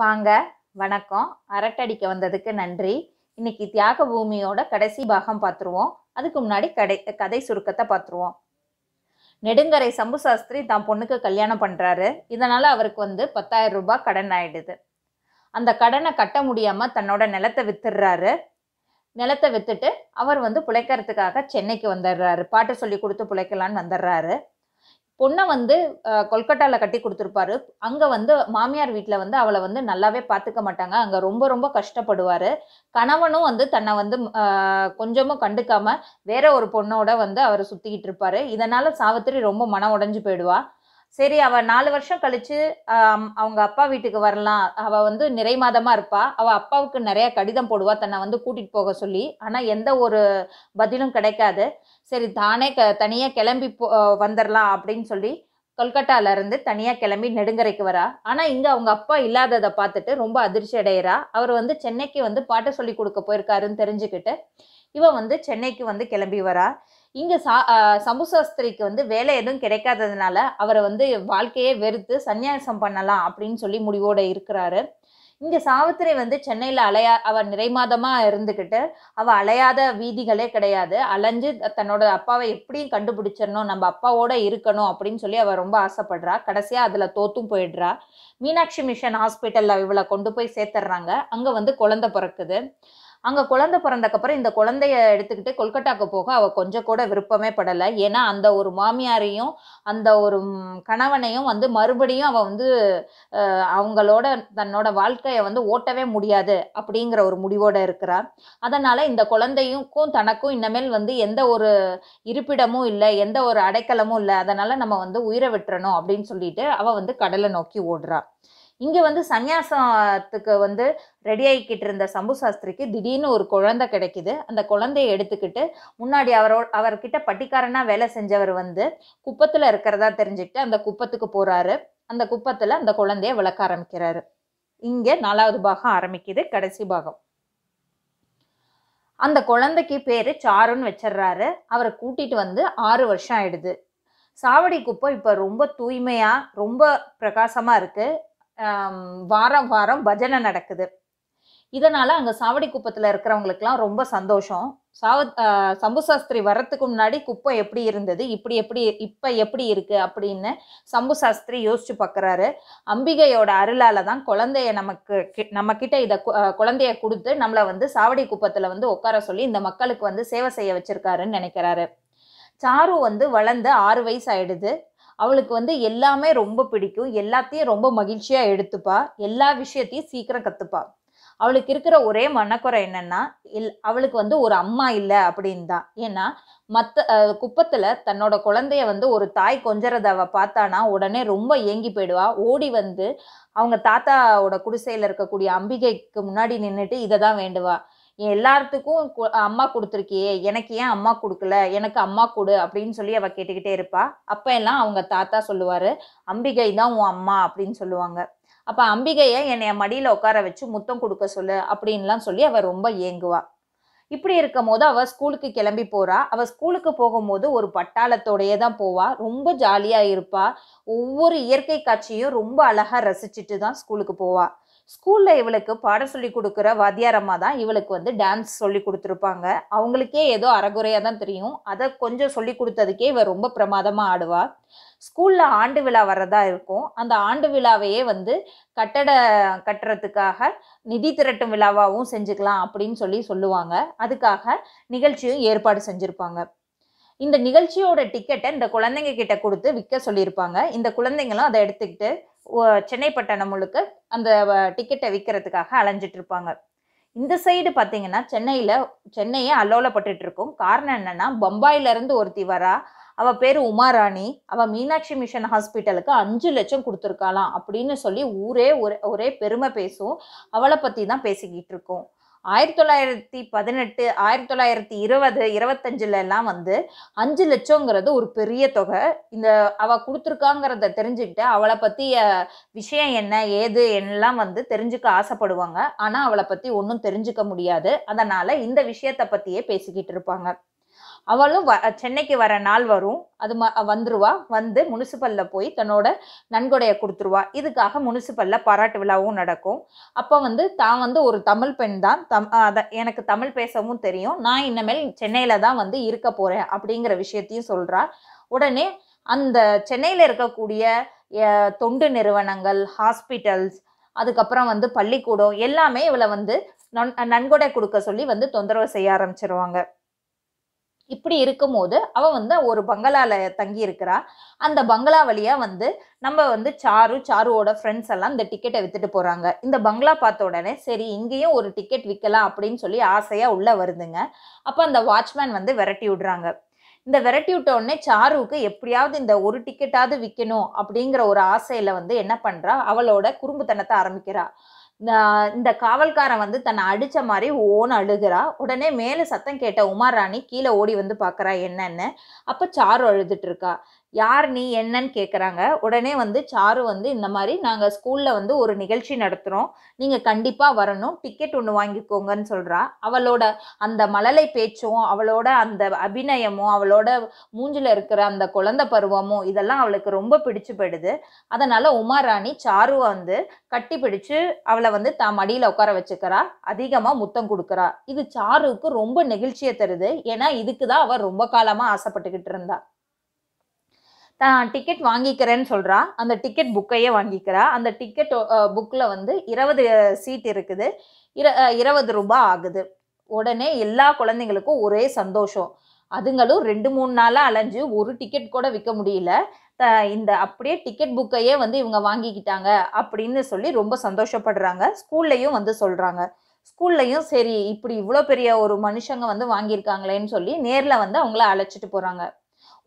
வாங்க வணக்கம் அரட்டடிக்க வந்ததுக்கு நன்றி இன்னைக்கு தியாக பூமியோட கடைசி பாகம் பார்த்துருவோம் அதுக்கு முன்னாடி கடை கதை சுருக்கத்தை பார்த்துருவோம் நெடுங்கரை சம்பு சாஸ்திரி தான் பொண்ணுக்கு கல்யாணம் பண்ணுறாரு இதனால் அவருக்கு வந்து பத்தாயிரம் ரூபாய் கடன் ஆயிடுது அந்த கடனை கட்ட முடியாமல் தன்னோட நிலத்தை வித்துடுறாரு நிலத்தை வித்துட்டு அவர் வந்து பிழைக்கிறதுக்காக சென்னைக்கு வந்துடுறாரு பாட்டு சொல்லி கொடுத்து பிழைக்கலான்னு வந்துடுறாரு பொண்ணை வந்து கொல்கட்டாவில் கட்டி கொடுத்துருப்பாரு அங்கே வந்து மாமியார் வீட்டில் வந்து அவளை வந்து நல்லாவே பார்த்துக்க மாட்டாங்க அங்கே ரொம்ப ரொம்ப கஷ்டப்படுவார் கணவனும் வந்து தன்னை வந்து கொஞ்சமும் கண்டுக்காமல் வேற ஒரு பொண்ணோட வந்து அவரை சுற்றிக்கிட்டு இருப்பார் இதனால் சாவித்திரி ரொம்ப மனம் உடஞ்சி போயிடுவாள் சரி அவ நாலு வருஷம் கழிச்சு அவங்க அப்பா வீட்டுக்கு வரலாம் அவ வந்து நிறை மாதமா இருப்பா அவ அப்பாவுக்கு நிறைய கடிதம் போடுவா தன்னை வந்து கூட்டிட்டு போக சொல்லி ஆனா எந்த ஒரு பதிலும் கிடைக்காது சரி தானே க தனியா கிளம்பி போ வந்துடலாம் அப்படின்னு சொல்லி கொல்கட்டால இருந்து தனியா கிளம்பி நெடுங்கரைக்கு வரா ஆனா இங்க அவங்க அப்பா இல்லாததை பார்த்துட்டு ரொம்ப அதிர்ச்சி அடையிறா அவர் வந்து சென்னைக்கு வந்து பாட்டு சொல்லி கொடுக்க போயிருக்காருன்னு தெரிஞ்சுக்கிட்டு இவன் வந்து சென்னைக்கு வந்து கிளம்பி வரா இங்கே சா சம்பு சாஸ்திரிக்கு வந்து வேலை எதுவும் கிடைக்காததுனால அவரை வந்து வாழ்க்கையே வெறுத்து சந்நியாசம் பண்ணலாம் அப்படின்னு சொல்லி முடிவோடு இருக்கிறாரு இங்கே சாவித்திரி வந்து சென்னையில் அலையா அவள் நிறைமாதமாக இருந்துக்கிட்டு அவள் அலையாத வீதிகளே கிடையாது அலைஞ்சு தன்னோட அப்பாவை எப்படியும் கண்டுபிடிச்சிடணும் நம்ம அப்பாவோட இருக்கணும் அப்படின்னு சொல்லி அவள் ரொம்ப ஆசைப்படுறா கடைசியாக அதில் தோத்தும் போயிடுறா மீனாட்சி மிஷன் ஹாஸ்பிட்டலில் இவளை கொண்டு போய் சேர்த்துறாங்க அங்கே வந்து குழந்த பிறக்குது அங்கே குழந்தை பிறந்தக்கப்புறம் இந்த குழந்தைய எடுத்துக்கிட்டு கொல்கட்டாக்கு போக அவள் கொஞ்சம் கூட விருப்பமே படலை ஏன்னா அந்த ஒரு மாமியாரையும் அந்த ஒரு கணவனையும் வந்து மறுபடியும் அவள் வந்து அவங்களோட தன்னோட வாழ்க்கையை வந்து ஓட்டவே முடியாது அப்படிங்கிற ஒரு முடிவோடு இருக்கிறாள் அதனால் இந்த குழந்தையுக்கும் தனக்கும் இனிமேல் வந்து எந்த ஒரு இருப்பிடமும் இல்லை எந்த ஒரு அடைக்கலமும் இல்லை அதனால் நம்ம வந்து உயிரை விட்டுறணும் அப்படின்னு சொல்லிட்டு அவள் வந்து கடலை நோக்கி ஓடுறா இங்கே வந்து சந்நியாசத்துக்கு வந்து ரெடி ஆகிக்கிட்டு இருந்த சம்பு சாஸ்திரிக்கு திடீர்னு ஒரு குழந்தை கிடைக்குது அந்த குழந்தைய எடுத்துக்கிட்டு முன்னாடி அவரோ அவர்கிட்ட பட்டிக்காரனாக வேலை செஞ்சவர் வந்து குப்பத்தில் இருக்கிறதா தெரிஞ்சுக்கிட்டு அந்த குப்பத்துக்கு போகிறாரு அந்த குப்பத்தில் அந்த குழந்தைய விளக்க ஆரம்பிக்கிறாரு இங்கே நாலாவது பாகம் ஆரம்பிக்குது கடைசி பாகம் அந்த குழந்தைக்கு பேர் சாருன்னு வச்சிடுறாரு அவரை கூட்டிகிட்டு வந்து ஆறு வருஷம் ஆயிடுது சாவடி குப்பம் இப்போ ரொம்ப தூய்மையாக ரொம்ப பிரகாசமாக இருக்குது வாரம் வாரம் பஜனை நடக்குது இதனால் அங்கே சாவடி குப்பத்தில் இருக்கிறவங்களுக்குலாம் ரொம்ப சந்தோஷம் சாவ சம்பு சாஸ்திரி வர்றதுக்கு முன்னாடி குப்பை எப்படி இருந்தது இப்படி எப்படி இப்போ எப்படி இருக்குது அப்படின்னு சம்பு சாஸ்திரி யோசிச்சு பார்க்குறாரு அம்பிகையோட அருளால் தான் குழந்தைய நமக்கு நம்மக்கிட்ட இதை குழந்தைய கொடுத்து நம்மளை வந்து சாவடி குப்பத்தில் வந்து உட்கார சொல்லி இந்த மக்களுக்கு வந்து சேவை செய்ய வச்சுருக்காருன்னு நினைக்கிறாரு சாரு வந்து வளர்ந்து ஆறு வயசு ஆயிடுது அவளுக்கு வந்து எல்லாமே ரொம்ப பிடிக்கும் எல்லாத்தையும் ரொம்ப மகிழ்ச்சியாக எடுத்துப்பா எல்லா விஷயத்தையும் சீக்கிரம் கற்றுப்பா அவளுக்கு இருக்கிற ஒரே மனக்குறை என்னென்னா இல் அவளுக்கு வந்து ஒரு அம்மா இல்லை அப்படின்னு தான் ஏன்னா மற்ற குப்பத்தில் தன்னோட குழந்தைய வந்து ஒரு தாய் கொஞ்சறத அவ பார்த்தானா உடனே ரொம்ப ஏங்கி போயிடுவா ஓடி வந்து அவங்க தாத்தாவோட குடிசையில் இருக்கக்கூடிய அம்பிகைக்கு முன்னாடி நின்றுட்டு இதை தான் வேண்டுவா எல்லாத்துக்கும் அம்மா கொடுத்துருக்கியே எனக்கு ஏன் அம்மா கொடுக்கல எனக்கு அம்மா கொடு அப்படின்னு சொல்லி அவள் கேட்டுக்கிட்டே இருப்பா அப்போ எல்லாம் அவங்க தாத்தா சொல்லுவார் அம்பிகை தான் உன் அம்மா அப்படின்னு சொல்லுவாங்க அப்போ அம்பிகையை என்னைய மடியில் உட்கார வச்சு முத்தம் கொடுக்க சொல்லு அப்படின்லாம் சொல்லி அவள் ரொம்ப ஏங்குவா இப்படி இருக்கும் போது அவள் ஸ்கூலுக்கு கிளம்பி போகிறா அவள் ஸ்கூலுக்கு போகும்போது ஒரு பட்டாளத்தோடையே தான் போவா ரொம்ப ஜாலியாக இருப்பா ஒவ்வொரு இயற்கை காட்சியும் ரொம்ப அழகாக ரசிச்சுட்டு தான் ஸ்கூலுக்கு போவாள் ஸ்கூலில் இவளுக்கு பாடம் சொல்லி கொடுக்குற வாத்தியாரம்மா தான் இவளுக்கு வந்து டான்ஸ் சொல்லி கொடுத்துருப்பாங்க அவங்களுக்கே ஏதோ அறகுறையாக தான் தெரியும் அதை கொஞ்சம் சொல்லி கொடுத்ததுக்கே இவள் ரொம்ப பிரமாதமாக ஆடுவாள் ஸ்கூலில் ஆண்டு விழா வர்றதா இருக்கும் அந்த ஆண்டு விழாவையே வந்து கட்டட கட்டுறதுக்காக நிதி திரட்டும் விழாவாகவும் செஞ்சுக்கலாம் அப்படின்னு சொல்லி சொல்லுவாங்க அதுக்காக நிகழ்ச்சியும் ஏற்பாடு செஞ்சுருப்பாங்க இந்த நிகழ்ச்சியோட டிக்கெட்டை இந்த குழந்தைங்க கிட்ட கொடுத்து விற்க சொல்லியிருப்பாங்க இந்த குழந்தைங்களும் அதை எடுத்துக்கிட்டு சென்னை பட்டணம் முழுக்க அந்த டிக்கெட்டை விற்கிறதுக்காக அலைஞ்சிட்டு இருப்பாங்க இந்த சைடு பார்த்தீங்கன்னா சென்னையில் சென்னையே அல்லோலப்பட்டு இருக்கும் காரணம் என்னன்னா பம்பாயிலேருந்து ஒருத்தி வரா அவள் பேர் உமாராணி அவள் மீனாட்சி மிஷன் ஹாஸ்பிட்டலுக்கு அஞ்சு லட்சம் கொடுத்துருக்காளாம் அப்படின்னு சொல்லி ஊரே ஒரே ஒரே பெருமை பேசும் அவளை பற்றி தான் பேசிக்கிட்டு இருக்கோம் ஆயிரத்தி தொள்ளாயிரத்தி பதினெட்டு ஆயிரத்தி தொள்ளாயிரத்தி இருபது இருபத்தஞ்சுல எல்லாம் வந்து அஞ்சு லட்சங்கிறது ஒரு பெரிய தொகை இந்த அவ கொடுத்துருக்காங்கிறத தெரிஞ்சுக்கிட்டு அவளை பற்றிய விஷயம் என்ன ஏது எல்லாம் வந்து தெரிஞ்சுக்க ஆசைப்படுவாங்க ஆனால் அவளை பற்றி ஒன்றும் தெரிஞ்சுக்க முடியாது அதனால் இந்த விஷயத்தை பற்றியே பேசிக்கிட்டு இருப்பாங்க அவளும் வ சென்னைக்கு வர நாள் வரும் அது ம வந்துருவா வந்து முனிசிபலில் போய் தன்னோட நன்கொடையை கொடுத்துருவா இதுக்காக முனிசிபல்ல பாராட்டு விழாவும் நடக்கும் அப்போ வந்து தான் வந்து ஒரு தமிழ் பெண் தான் தம் அதை எனக்கு தமிழ் பேசவும் தெரியும் நான் இனிமேல் சென்னையில் தான் வந்து இருக்க போகிறேன் அப்படிங்கிற விஷயத்தையும் சொல்கிறா உடனே அந்த சென்னையில் இருக்கக்கூடிய தொண்டு நிறுவனங்கள் ஹாஸ்பிட்டல்ஸ் அதுக்கப்புறம் வந்து பள்ளிக்கூடம் எல்லாமே இவளை வந்து நன்கொடை கொடுக்க சொல்லி வந்து தொந்தரவு செய்ய ஆரம்பிச்சிருவாங்க இப்படி இருக்கும்போது அவள் வந்து ஒரு பங்களாவில் தங்கி இருக்கிறா அந்த பங்களா வழியாக வந்து நம்ம வந்து சாரு சாருவோட ஃப்ரெண்ட்ஸ் எல்லாம் இந்த டிக்கெட்டை வித்துட்டு போகிறாங்க இந்த பங்களா பார்த்த உடனே சரி இங்கேயும் ஒரு டிக்கெட் விற்கலாம் அப்படின்னு சொல்லி ஆசையாக உள்ளே வருதுங்க அப்போ அந்த வாட்ச்மேன் வந்து விரட்டி விடுறாங்க இந்த விரட்டி விட்ட உடனே சாருவுக்கு எப்படியாவது இந்த ஒரு டிக்கெட்டாவது விற்கணும் அப்படிங்கிற ஒரு ஆசையில் வந்து என்ன பண்ணுறா அவளோட குறும்புத்தனத்தை ஆரம்பிக்கிறா இந்த காவல்காரன் வந்து தன்னை அடித்த மாதிரி ஓன்னு அழுகிறா உடனே மேலே சத்தம் கேட்ட உமாராணி ராணி கீழே ஓடி வந்து பார்க்குறா என்னென்னு அப்போ சாரு அழுதுட்டு இருக்கா யார் நீ என்னன்னு கேட்குறாங்க உடனே வந்து சாரு வந்து இந்த மாதிரி நாங்கள் ஸ்கூலில் வந்து ஒரு நிகழ்ச்சி நடத்துகிறோம் நீங்கள் கண்டிப்பாக வரணும் டிக்கெட் ஒன்று வாங்கிக்கோங்கன்னு சொல்கிறா அவளோட அந்த மழலை பேச்சும் அவளோட அந்த அபிநயமும் அவளோட மூஞ்சில் இருக்கிற அந்த குழந்தை பருவமும் இதெல்லாம் அவளுக்கு ரொம்ப பிடிச்சு போயிடுது அதனால் உமாராணி சாருவை வந்து கட்டி பிடிச்சு அவளை வந்து தான் மடியில் உட்கார வச்சுக்கிறா அதிகமாக முத்தம் கொடுக்குறா இது சாருக்கு ரொம்ப நெகிழ்ச்சியை தருது ஏன்னா இதுக்கு தான் அவள் ரொம்ப காலமாக ஆசைப்பட்டுக்கிட்டு இருந்தாள் தான் டிக்கெட் வாங்கிக்கிறேன்னு சொல்கிறா அந்த டிக்கெட் புக்கையே வாங்கிக்கிறா அந்த டிக்கெட் புக்கில் வந்து இருபது சீட் இருக்குது இர இருபது ரூபா ஆகுது உடனே எல்லா குழந்தைங்களுக்கும் ஒரே சந்தோஷம் அதுங்களும் ரெண்டு மூணு நாளாக அலைஞ்சு ஒரு டிக்கெட் கூட விற்க முடியல இந்த அப்படியே டிக்கெட் புக்கையே வந்து இவங்க வாங்கிக்கிட்டாங்க அப்படின்னு சொல்லி ரொம்ப சந்தோஷப்படுறாங்க ஸ்கூல்லையும் வந்து சொல்கிறாங்க ஸ்கூல்லையும் சரி இப்படி இவ்வளோ பெரிய ஒரு மனுஷங்க வந்து வாங்கியிருக்காங்களேன்னு சொல்லி நேரில் வந்து அவங்கள அழைச்சிட்டு போகிறாங்க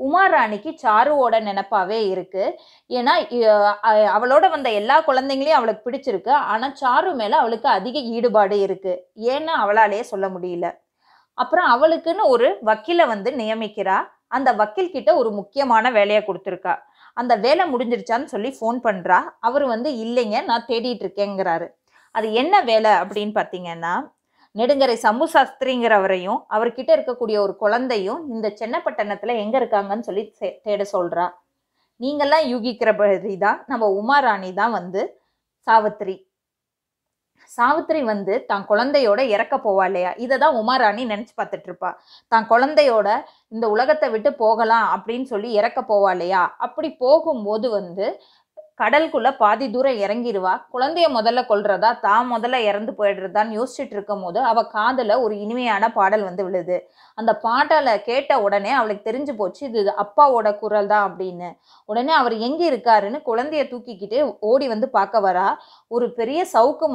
உமா ராணிக்கு சாருவோட நினப்பாவே இருக்குது ஏன்னா அவளோட வந்த எல்லா குழந்தைங்களையும் அவளுக்கு பிடிச்சிருக்கு ஆனால் சாரு மேலே அவளுக்கு அதிக ஈடுபாடு இருக்குது ஏன்னு அவளாலேயே சொல்ல முடியல அப்புறம் அவளுக்குன்னு ஒரு வக்கீலை வந்து நியமிக்கிறா அந்த வக்கீல் கிட்ட ஒரு முக்கியமான வேலையை கொடுத்துருக்கா அந்த வேலை முடிஞ்சிருச்சான்னு சொல்லி ஃபோன் பண்ணுறா அவர் வந்து இல்லைங்க நான் தேடிட்டு இருக்கேங்கிறாரு அது என்ன வேலை அப்படின்னு பார்த்தீங்கன்னா நெடுங்கரை சம்பு சாஸ்திரிங்கிறவரையும் அவர்கிட்ட இருக்கக்கூடிய ஒரு குழந்தையும் இந்த சென்னப்பட்டணத்தில் எங்கே இருக்காங்கன்னு சொல்லி தேட சொல்கிறா நீங்கள்லாம் யூகிக்கிறபடி தான் நம்ம உமாராணி தான் வந்து சாவித்திரி சாவித்திரி வந்து தான் குழந்தையோட இறக்க போவா இல்லையா இதை தான் உமாராணி நினச்சி பார்த்துட்டு இருப்பா தான் குழந்தையோட இந்த உலகத்தை விட்டு போகலாம் அப்படின்னு சொல்லி இறக்க போவா இல்லையா அப்படி போகும்போது வந்து கடலுக்குள்ளே பாதி தூரம் இறங்கிடுவா குழந்தைய முதல்ல கொள்றதா தான் முதல்ல இறந்து போயிடுறதான்னு யோசிச்சுட்டு இருக்கும் போது அவள் காதில் ஒரு இனிமையான பாடல் வந்து விழுது அந்த பாடலை கேட்ட உடனே அவளுக்கு தெரிஞ்சு போச்சு இது அப்பாவோட குரல் தான் அப்படின்னு உடனே அவர் எங்கே இருக்காருன்னு குழந்தைய தூக்கிக்கிட்டு ஓடி வந்து பார்க்க வரா ஒரு பெரிய சவுக்கு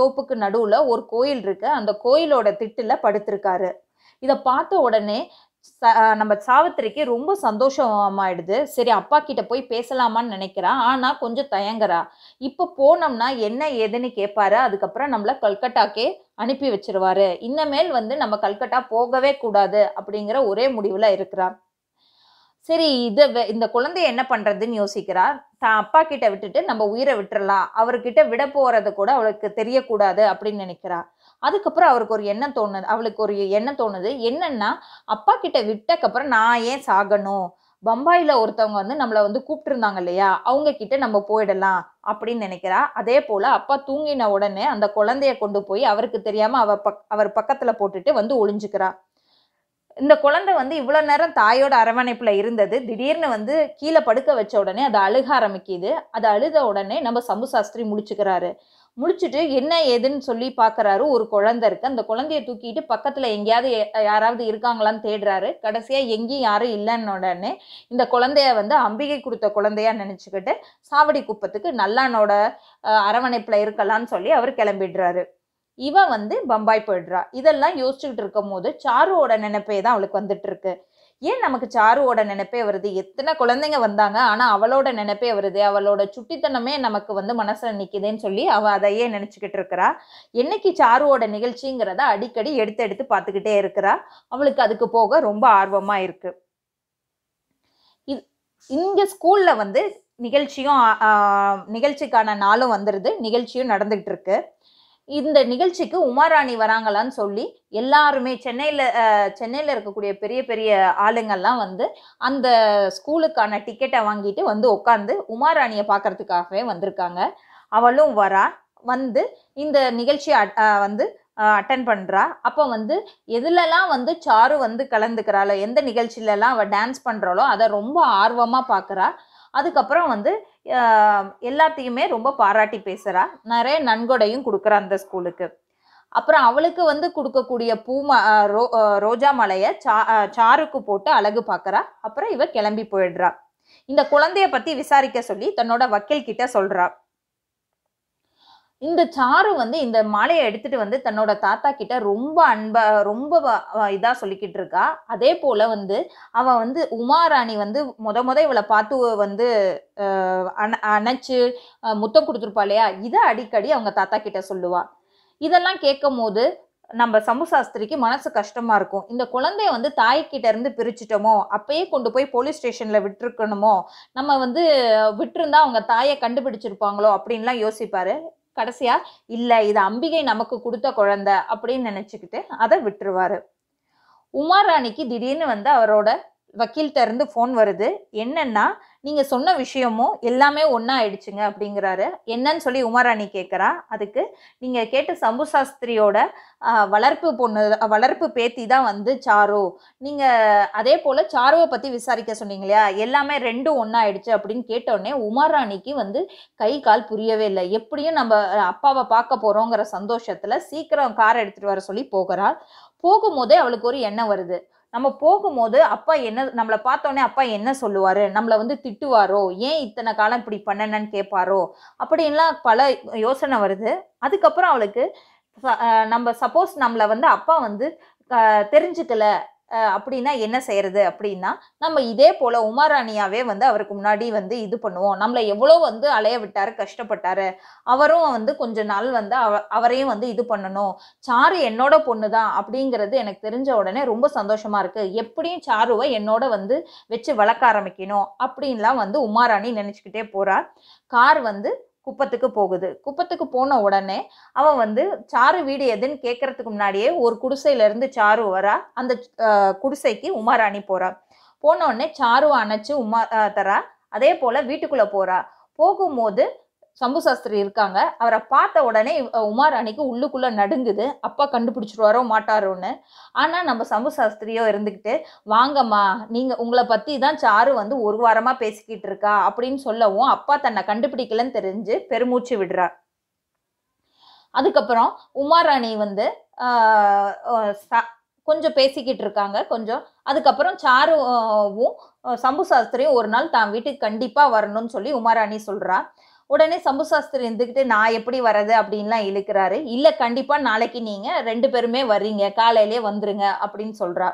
தோப்புக்கு நடுவில் ஒரு கோயில் இருக்கு அந்த கோயிலோட திட்டில் படுத்திருக்காரு இதை பார்த்த உடனே நம்ம சாவித்திரிக்கு ரொம்ப சந்தோஷமாயிடுது சரி அப்பா கிட்ட போய் பேசலாமான்னு நினைக்கிறா ஆனால் கொஞ்சம் தயங்குறா இப்போ போனோம்னா என்ன ஏதுன்னு கேட்பாரு அதுக்கப்புறம் நம்மளை கல்கட்டாக்கே அனுப்பி வச்சிருவாரு இன்னமேல் வந்து நம்ம கல்கட்டா போகவே கூடாது அப்படிங்கிற ஒரே முடிவில் இருக்கிறா சரி இதை இந்த குழந்தைய என்ன பண்ணுறதுன்னு யோசிக்கிறா தான் அப்பா கிட்ட விட்டுட்டு நம்ம உயிரை விட்டுறலாம் அவர்கிட்ட விட போகிறது கூட அவளுக்கு தெரியக்கூடாது அப்படின்னு நினைக்கிறா அதுக்கப்புறம் அவருக்கு ஒரு எண்ணம் தோணுது அவளுக்கு ஒரு எண்ணம் தோணுது என்னன்னா அப்பா கிட்ட விட்டக்கப்புறம் நான் ஏன் சாகணும் பம்பாயில் ஒருத்தவங்க வந்து நம்மளை வந்து கூப்பிட்டுருந்தாங்க இல்லையா அவங்க கிட்ட நம்ம போயிடலாம் அப்படின்னு நினைக்கிறா அதே போல் அப்பா தூங்கின உடனே அந்த குழந்தைய கொண்டு போய் அவருக்கு தெரியாமல் அவ பக் அவர் பக்கத்தில் போட்டுட்டு வந்து ஒளிஞ்சுக்கிறா இந்த குழந்தை வந்து இவ்வளோ நேரம் தாயோட அரவணைப்பில் இருந்தது திடீர்னு வந்து கீழே படுக்க வச்ச உடனே அது அழுக ஆரம்பிக்குது அது அழுத உடனே நம்ம சம்பு சாஸ்திரி முடிச்சுக்கிறாரு முடிச்சுட்டு என்ன ஏதுன்னு சொல்லி பார்க்குறாரு ஒரு குழந்தை இருக்குது அந்த குழந்தைய தூக்கிட்டு பக்கத்தில் எங்கேயாவது யாராவது இருக்காங்களான்னு தேடுறாரு கடைசியாக எங்கேயும் யாரும் இல்லைன்னு உடனே இந்த குழந்தைய வந்து அம்பிகை கொடுத்த குழந்தையா நினச்சிக்கிட்டு சாவடி குப்பத்துக்கு நல்லானோட அரவணைப்பில் இருக்கலாம்னு சொல்லி அவர் கிளம்பிடுறாரு இவன் வந்து பம்பாய் போயிடுறா இதெல்லாம் யோசிச்சுக்கிட்டு இருக்கும் போது சாருவோட நினைப்பே தான் அவளுக்கு வந்துட்டு இருக்கு ஏன் நமக்கு சாருவோட நினைப்பே வருது எத்தனை குழந்தைங்க வந்தாங்க ஆனால் அவளோட நினைப்பே வருது அவளோட சுட்டித்தனமே நமக்கு வந்து மனசில் நிற்கிதுன்னு சொல்லி அவள் அதையே நினச்சிக்கிட்டு இருக்கிறா என்னைக்கு சாருவோட நிகழ்ச்சிங்கிறத அடிக்கடி எடுத்து எடுத்து பார்த்துக்கிட்டே இருக்கிறா அவளுக்கு அதுக்கு போக ரொம்ப ஆர்வமாக இருக்குது இது இங்கே ஸ்கூலில் வந்து நிகழ்ச்சியும் நிகழ்ச்சிக்கான நாளும் வந்துடுது நிகழ்ச்சியும் நடந்துகிட்டு இருக்குது இந்த நிகழ்ச்சிக்கு உமாராணி வராங்களான்னு சொல்லி எல்லாருமே சென்னையில் சென்னையில் இருக்கக்கூடிய பெரிய பெரிய ஆளுங்கள்லாம் வந்து அந்த ஸ்கூலுக்கான டிக்கெட்டை வாங்கிட்டு வந்து உட்காந்து உமாராணியை பார்க்கறதுக்காகவே வந்திருக்காங்க அவளும் வரா வந்து இந்த நிகழ்ச்சியை வந்து அட்டன் பண்ணுறா அப்போ வந்து எதுலலாம் வந்து சாரு வந்து கலந்துக்கிறாளோ எந்த நிகழ்ச்சியிலலாம் அவள் டான்ஸ் பண்ணுறாளோ அதை ரொம்ப ஆர்வமாக பார்க்குறா அதுக்கப்புறம் வந்து எல்லாத்தையுமே ரொம்ப பாராட்டி பேசுகிறா நிறைய நன்கொடையும் கொடுக்குறா அந்த ஸ்கூலுக்கு அப்புறம் அவளுக்கு வந்து கொடுக்கக்கூடிய பூமா ரோ ரோஜா மலையை சா சாருக்கு போட்டு அழகு பார்க்குறா அப்புறம் இவ கிளம்பி போயிடுறா இந்த குழந்தைய பற்றி விசாரிக்க சொல்லி தன்னோட வக்கீல் கிட்ட சொல்கிறா இந்த சாரு வந்து இந்த மாலையை எடுத்துட்டு வந்து தன்னோட தாத்தா கிட்ட ரொம்ப அன்பா ரொம்ப இதா சொல்லிக்கிட்டு இருக்கா அதே போல வந்து அவ வந்து உமாராணி வந்து முத முத இவளை பார்த்து வந்து அணைச்சு முத்தம் கொடுத்துருப்பா இல்லையா இதை அடிக்கடி அவங்க தாத்தா கிட்ட சொல்லுவா இதெல்லாம் கேட்கும் போது நம்ம சமூக சாஸ்திரிக்கு மனசு கஷ்டமா இருக்கும் இந்த குழந்தைய வந்து தாய்கிட்ட இருந்து பிரிச்சிட்டோமோ அப்பயே கொண்டு போய் போலீஸ் ஸ்டேஷன்ல விட்டுருக்கணுமோ நம்ம வந்து விட்டுருந்தா அவங்க தாயை கண்டுபிடிச்சிருப்பாங்களோ அப்படின்லாம் யோசிப்பாரு கடைசியா இல்லை இது அம்பிகை நமக்கு கொடுத்த குழந்தை அப்படின்னு நினச்சிக்கிட்டு அதை விட்டுருவாரு உமாராணிக்கு திடீர்னு வந்து அவரோட வக்கீல்கிட்ட இருந்து ஃபோன் வருது என்னன்னா நீங்கள் சொன்ன விஷயமும் எல்லாமே ஒன்றா ஆயிடுச்சுங்க அப்படிங்கிறாரு என்னன்னு சொல்லி உமாராணி கேட்குறா அதுக்கு நீங்கள் கேட்ட சம்பு சாஸ்திரியோட வளர்ப்பு பொண்ணு வளர்ப்பு பேத்தி தான் வந்து சாரு நீங்கள் அதே போல் சாருவை பற்றி விசாரிக்க சொன்னீங்க இல்லையா எல்லாமே ரெண்டும் ஒன்றா ஆயிடுச்சு அப்படின்னு கேட்டோடனே உமாராணிக்கு வந்து கை கால் புரியவே இல்லை எப்படியும் நம்ம அப்பாவை பார்க்க போகிறோங்கிற சந்தோஷத்தில் சீக்கிரம் கார் எடுத்துகிட்டு வர சொல்லி போகிறாள் போகும்போதே அவளுக்கு ஒரு எண்ணம் வருது நம்ம போகும்போது அப்பா என்ன நம்மளை பார்த்தோன்னே அப்பா என்ன சொல்லுவார் நம்மளை வந்து திட்டுவாரோ ஏன் இத்தனை காலம் இப்படி பண்ணணும்னு கேட்பாரோ அப்படின்லாம் பல யோசனை வருது அதுக்கப்புறம் அவளுக்கு நம்ம சப்போஸ் நம்மளை வந்து அப்பா வந்து தெரிஞ்சுக்கல அப்படின்னா என்ன செய்கிறது அப்படின்னா நம்ம இதே போல் உமாராணியாவே வந்து அவருக்கு முன்னாடி வந்து இது பண்ணுவோம் நம்மளை எவ்வளோ வந்து அலைய விட்டார் கஷ்டப்பட்டார் அவரும் வந்து கொஞ்ச நாள் வந்து அவ அவரையும் வந்து இது பண்ணணும் சாரு என்னோட பொண்ணு தான் அப்படிங்கிறது எனக்கு தெரிஞ்ச உடனே ரொம்ப சந்தோஷமாக இருக்குது எப்படியும் சாருவை என்னோட வந்து வச்சு வளர்க்க ஆரம்பிக்கணும் அப்படின்லாம் வந்து உமாராணி நினச்சிக்கிட்டே போகிறார் கார் வந்து குப்பத்துக்கு போகுது குப்பத்துக்கு போன உடனே அவன் வந்து சாரு வீடு எதுன்னு கேட்கறதுக்கு முன்னாடியே ஒரு குடிசையிலேருந்து சாரு வரா அந்த குடிசைக்கு உமாராணி போன உடனே சாருவை அணைச்சு உமா தரா அதே போல் வீட்டுக்குள்ளே போறா போகும்போது சம்பு சாஸ்திரி இருக்காங்க அவரை பார்த்த உடனே உமார் அணிக்கு உள்ளுக்குள்ளே நடுங்குது அப்பா கண்டுபிடிச்சிருவாரோ மாட்டாரோன்னு ஆனால் நம்ம சம்பு சாஸ்திரியோ இருந்துக்கிட்டு வாங்கம்மா நீங்கள் உங்களை பற்றி தான் சாரு வந்து ஒரு வாரமாக பேசிக்கிட்டு இருக்கா அப்படின்னு சொல்லவும் அப்பா தன்னை கண்டுபிடிக்கலன்னு தெரிஞ்சு பெருமூச்சு விடுறார் அதுக்கப்புறம் உமாராணி வந்து கொஞ்சம் பேசிக்கிட்டு இருக்காங்க கொஞ்சம் அதுக்கப்புறம் சாருவும் சம்பு சாஸ்திரியும் ஒரு நாள் தான் வீட்டுக்கு கண்டிப்பாக வரணும்னு சொல்லி உமாராணி சொல்கிறா உடனே சம்பு சாஸ்திரி இருந்துக்கிட்டு நான் எப்படி வர்றது அப்படின்லாம் இழுக்கிறாரு இல்லை கண்டிப்பாக நாளைக்கு நீங்கள் ரெண்டு பேருமே வர்றீங்க காலையிலே வந்துருங்க அப்படின்னு சொல்கிறா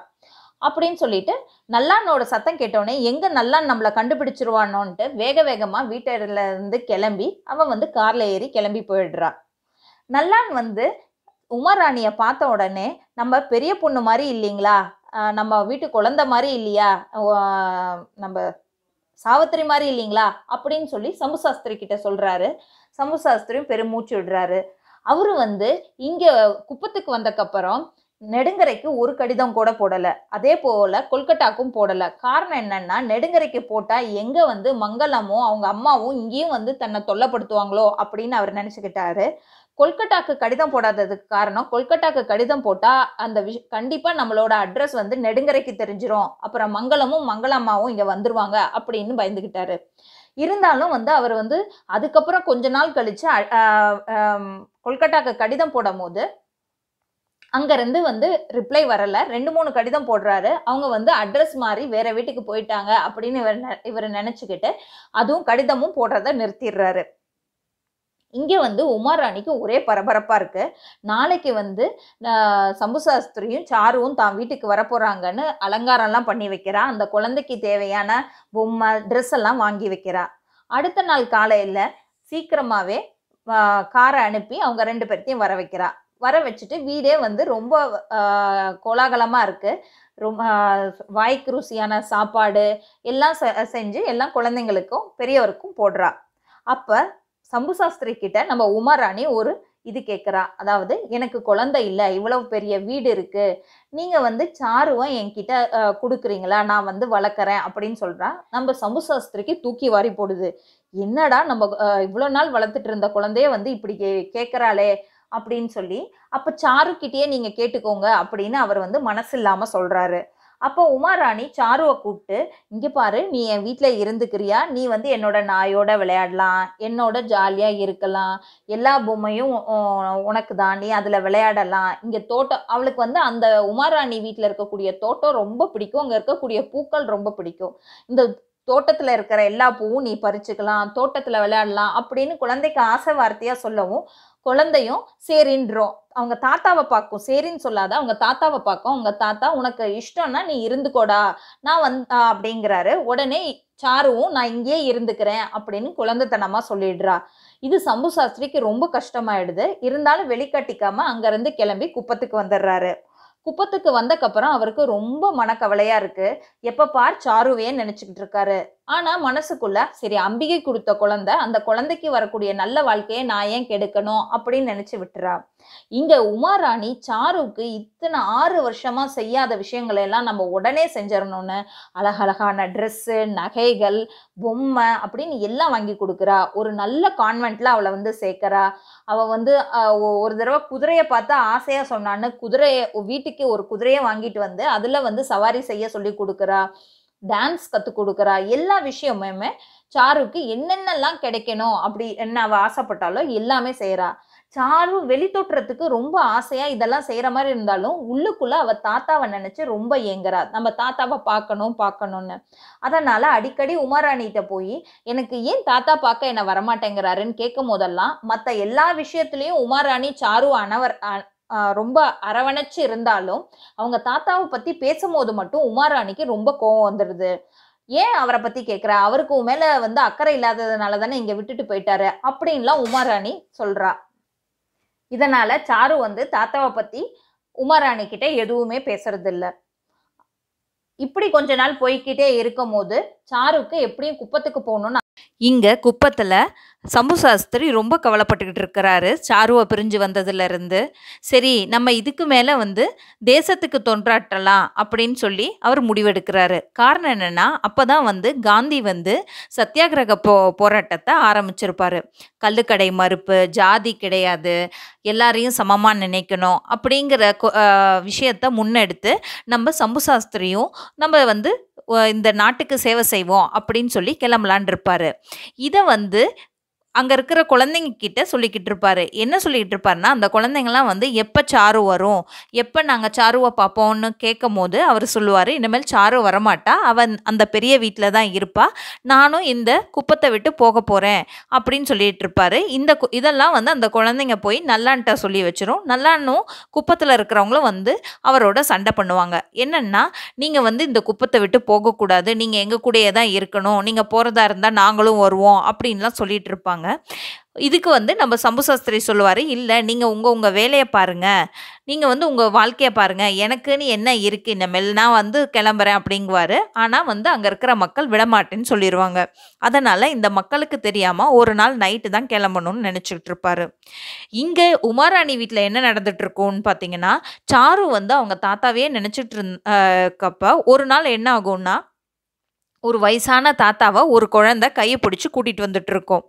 அப்படின்னு சொல்லிட்டு நல்லானோட சத்தம் கேட்டோடனே எங்கே நல்லான் நம்மளை கண்டுபிடிச்சிருவானோன்ட்டு வேக வேகமாக வீட்டிலேருந்து இருந்து கிளம்பி அவன் வந்து காரில் ஏறி கிளம்பி போயிடுறான் நல்லான் வந்து உமாராணியை பார்த்த உடனே நம்ம பெரிய பொண்ணு மாதிரி இல்லைங்களா நம்ம வீட்டு குழந்த மாதிரி இல்லையா நம்ம சாவத்திரி மாதிரி இல்லைங்களா அப்படின்னு சொல்லி சம்பு சாஸ்திரி கிட்ட சொல்கிறாரு சம்பு சாஸ்திரியும் பெருமூச்சு விடுறாரு அவர் வந்து இங்கே குப்பத்துக்கு வந்தக்கப்புறம் நெடுங்கரைக்கு ஒரு கடிதம் கூட போடலை அதே போல் கொல்கட்டாக்கும் போடலை காரணம் என்னன்னா நெடுங்கரைக்கு போட்டால் எங்கே வந்து மங்களமும் அவங்க அம்மாவும் இங்கேயும் வந்து தன்னை தொல்லைப்படுத்துவாங்களோ அப்படின்னு அவர் நினச்சிக்கிட்டாரு கொல்கட்டாக்கு கடிதம் போடாததுக்கு காரணம் கொல்கட்டாக்கு கடிதம் போட்டால் அந்த விஷ் கண்டிப்பாக நம்மளோட அட்ரஸ் வந்து நெடுங்கரைக்கு தெரிஞ்சிரும் அப்புறம் மங்களமும் மங்களம்மாவும் இங்கே வந்துருவாங்க அப்படின்னு பயந்துகிட்டாரு இருந்தாலும் வந்து அவர் வந்து அதுக்கப்புறம் கொஞ்ச நாள் கழித்து கொல்கட்டாக்கு கடிதம் போடும் போது அங்கேருந்து வந்து ரிப்ளை வரலை ரெண்டு மூணு கடிதம் போடுறாரு அவங்க வந்து அட்ரஸ் மாறி வேற வீட்டுக்கு போயிட்டாங்க அப்படின்னு இவர் இவர் நினச்சிக்கிட்டு அதுவும் கடிதமும் போடுறத நிறுத்திடுறாரு இங்கே வந்து உமாராணிக்கு ஒரே பரபரப்பாக இருக்குது நாளைக்கு வந்து சாஸ்திரியும் சாருவும் தான் வீட்டுக்கு வரப்போகிறாங்கன்னு அலங்காரம்லாம் பண்ணி வைக்கிறா அந்த குழந்தைக்கு தேவையான பொம்மை ட்ரெஸ் எல்லாம் வாங்கி வைக்கிறா அடுத்த நாள் காலையில் சீக்கிரமாகவே காரை அனுப்பி அவங்க ரெண்டு பேர்த்தையும் வர வைக்கிறா வர வச்சுட்டு வீடே வந்து ரொம்ப கோலாகலமாக இருக்குது ரொம்ப வாய்க்கு ருசியான சாப்பாடு எல்லாம் செஞ்சு எல்லாம் குழந்தைங்களுக்கும் பெரியவருக்கும் போடுறா அப்போ சம்பு சாஸ்திரி கிட்ட நம்ம உமாராணி ஒரு இது கேட்குறா அதாவது எனக்கு குழந்தை இல்லை இவ்வளவு பெரிய வீடு இருக்குது நீங்கள் வந்து சாருவை என்கிட்ட கொடுக்குறீங்களா நான் வந்து வளர்க்குறேன் அப்படின்னு சொல்கிறா நம்ம சம்பு சாஸ்திரிக்கு தூக்கி வாரி போடுது என்னடா நம்ம இவ்வளோ நாள் வளர்த்துட்டு இருந்த குழந்தைய வந்து இப்படி கே கேட்குறாளே அப்படின்னு சொல்லி அப்போ சாருக்கிட்டேயே நீங்கள் கேட்டுக்கோங்க அப்படின்னு அவர் வந்து மனசு இல்லாமல் சொல்கிறாரு அப்போ உமாராணி சாருவை கூப்பிட்டு இங்கே பாரு நீ என் வீட்டில் இருந்துக்கிறியா நீ வந்து என்னோட நாயோட விளையாடலாம் என்னோட ஜாலியாக இருக்கலாம் எல்லா பொம்மையும் உனக்கு தான் நீ அதில் விளையாடலாம் இங்கே தோட்டம் அவளுக்கு வந்து அந்த உமாராணி வீட்டில் இருக்கக்கூடிய தோட்டம் ரொம்ப பிடிக்கும் அங்கே இருக்கக்கூடிய பூக்கள் ரொம்ப பிடிக்கும் இந்த தோட்டத்தில் இருக்கிற எல்லா பூவும் நீ பறிச்சுக்கலாம் தோட்டத்தில் விளையாடலாம் அப்படின்னு குழந்தைக்கு ஆசை வார்த்தையாக சொல்லவும் குழந்தையும் சரின்றோம் அவங்க தாத்தாவை பார்க்கும் சேரின்னு சொல்லாத அவங்க தாத்தாவை பார்க்கும் அவங்க தாத்தா உனக்கு இஷ்டம்னா நீ இருந்துக்கோடா நான் வந் அப்படிங்கிறாரு உடனே சாருவும் நான் இங்கேயே இருந்துக்கிறேன் அப்படின்னு குழந்தைத்தனமா சொல்லிடுறா இது சம்பு சாஸ்திரிக்கு ரொம்ப கஷ்டமாயிடுது இருந்தாலும் வெளிக்காட்டிக்காம அங்கேருந்து கிளம்பி குப்பத்துக்கு வந்துடுறாரு குப்பத்துக்கு வந்தக்கப்புறம் அவருக்கு ரொம்ப மனக்கவலையாக இருக்குது எப்போ பார் சாருவே நினச்சிக்கிட்டு இருக்காரு ஆனா மனசுக்குள்ள சரி அம்பிகை கொடுத்த குழந்தை அந்த குழந்தைக்கு வரக்கூடிய நல்ல வாழ்க்கையை நான் ஏன் கெடுக்கணும் அப்படின்னு நினைச்சு விட்டுறா இங்க உமாராணி சாருவுக்கு இத்தனை ஆறு வருஷமா செய்யாத விஷயங்களை எல்லாம் நம்ம உடனே செஞ்சிடணும்னு அழகழகான ட்ரெஸ்ஸு நகைகள் பொம்மை அப்படின்னு எல்லாம் வாங்கி கொடுக்குறா ஒரு நல்ல கான்வென்ட்ல அவளை வந்து சேர்க்கறா அவ வந்து ஒரு தடவை குதிரையை பார்த்தா ஆசையா சொன்னான்னு குதிரையை வீட்டுக்கு ஒரு குதிரையை வாங்கிட்டு வந்து அதுல வந்து சவாரி செய்ய சொல்லி கொடுக்குறா டான்ஸ் கற்றுக் கொடுக்குறா எல்லா விஷயமுமே சாருக்கு என்னென்னலாம் கிடைக்கணும் அப்படி என்ன அவள் ஆசைப்பட்டாலோ எல்லாமே செய்கிறா சாரு வெளித்தோற்றத்துக்கு ரொம்ப ஆசையாக இதெல்லாம் செய்கிற மாதிரி இருந்தாலும் உள்ளுக்குள்ளே அவள் தாத்தாவை நினச்சி ரொம்ப ஏங்குறா நம்ம தாத்தாவை பார்க்கணும் பார்க்கணும்னு அதனால் அடிக்கடி உமாராணிகிட்ட போய் எனக்கு ஏன் தாத்தா பார்க்க என்னை வரமாட்டேங்கிறாருன்னு கேட்கும் போதெல்லாம் மற்ற எல்லா விஷயத்துலேயும் உமாராணி சாரு அனவர் ரொம்ப அரவணைச்சு இருந்தாலும் அவங்க தாத்தாவை பற்றி பேசும்போது மட்டும் உமாராணிக்கு ரொம்ப கோவம் வந்துடுது ஏன் அவரை பற்றி கேட்குறா அவருக்கு மேலே வந்து அக்கறை இல்லாததுனால தானே இங்கே விட்டுட்டு போயிட்டாரு அப்படின்லாம் உமாராணி சொல்கிறா இதனால் சாரு வந்து தாத்தாவை பற்றி உமாராணி கிட்ட எதுவுமே பேசுறதில்ல இப்படி கொஞ்ச நாள் போய்கிட்டே இருக்கும் போது சாருக்கு எப்படியும் குப்பத்துக்கு போகணும்னு இங்கே குப்பத்தில் சம்பு சாஸ்திரி ரொம்ப கவலைப்பட்டுக்கிட்டு இருக்கிறாரு சாருவை பிரிஞ்சு வந்ததுலேருந்து சரி நம்ம இதுக்கு மேலே வந்து தேசத்துக்கு தொன்றாற்றலாம் அப்படின்னு சொல்லி அவர் முடிவெடுக்கிறாரு காரணம் என்னென்னா அப்போ தான் வந்து காந்தி வந்து சத்தியாகிரக போ போராட்டத்தை ஆரம்பிச்சிருப்பார் கல்லுக்கடை மறுப்பு ஜாதி கிடையாது எல்லாரையும் சமமாக நினைக்கணும் அப்படிங்கிற விஷயத்தை முன்னெடுத்து நம்ம சம்பு சாஸ்திரியும் நம்ம வந்து இந்த நாட்டுக்கு சேவை செய்வோம் அப்படின்னு சொல்லி கிளம்பலான் இருப்பார் இதை வந்து அங்கே இருக்கிற குழந்தைங்க கிட்ட சொல்லிக்கிட்டு இருப்பார் என்ன சொல்லிக்கிட்டு இருப்பார்னா அந்த குழந்தைங்கலாம் வந்து எப்போ சாரு வரும் எப்போ நாங்கள் சாருவை பார்ப்போம்னு கேட்கும் போது அவர் சொல்லுவார் இனிமேல் சாரு வரமாட்டா அவன் அந்த பெரிய வீட்டில் தான் இருப்பா நானும் இந்த குப்பத்தை விட்டு போக போகிறேன் அப்படின்னு சொல்லிட்டு இருப்பார் இந்த இதெல்லாம் வந்து அந்த குழந்தைங்க போய் நல்லான்ட்ட சொல்லி வச்சிரும் நல்லான்னும் குப்பத்தில் இருக்கிறவங்களும் வந்து அவரோட சண்டை பண்ணுவாங்க என்னென்னா நீங்கள் வந்து இந்த குப்பத்தை விட்டு போகக்கூடாது நீங்கள் எங்கள் கூடயே தான் இருக்கணும் நீங்கள் போகிறதா இருந்தால் நாங்களும் வருவோம் அப்படின்லாம் சொல்லிட்டு இருப்பாங்க இதுக்கு வந்து நம்ம சம்பு சாஸ்திரி சொல்லுவார் இல்லை நீங்கள் உங்கள் உங்கள் வேலையை பாருங்கள் நீங்கள் வந்து உங்கள் வாழ்க்கையை பாருங்கள் எனக்குன்னு என்ன இருக்குது இனிமேல் நான் வந்து கிளம்புறேன் அப்படிங்குவார் ஆனால் வந்து அங்கே இருக்கிற மக்கள் விடமாட்டேன்னு சொல்லிடுவாங்க அதனால் இந்த மக்களுக்கு தெரியாமல் ஒரு நாள் நைட்டு தான் கிளம்பணும்னு நினச்சிக்கிட்டு இருப்பார் இங்கே உமாராணி வீட்டில் என்ன நடந்துகிட்ருக்கோன்னு பார்த்தீங்கன்னா சாரு வந்து அவங்க தாத்தாவே நினச்சிட்டு இருக்கப்போ ஒரு நாள் என்ன ஆகும்னா ஒரு வயசான தாத்தாவை ஒரு குழந்த கையை பிடிச்சி கூட்டிகிட்டு இருக்கோம்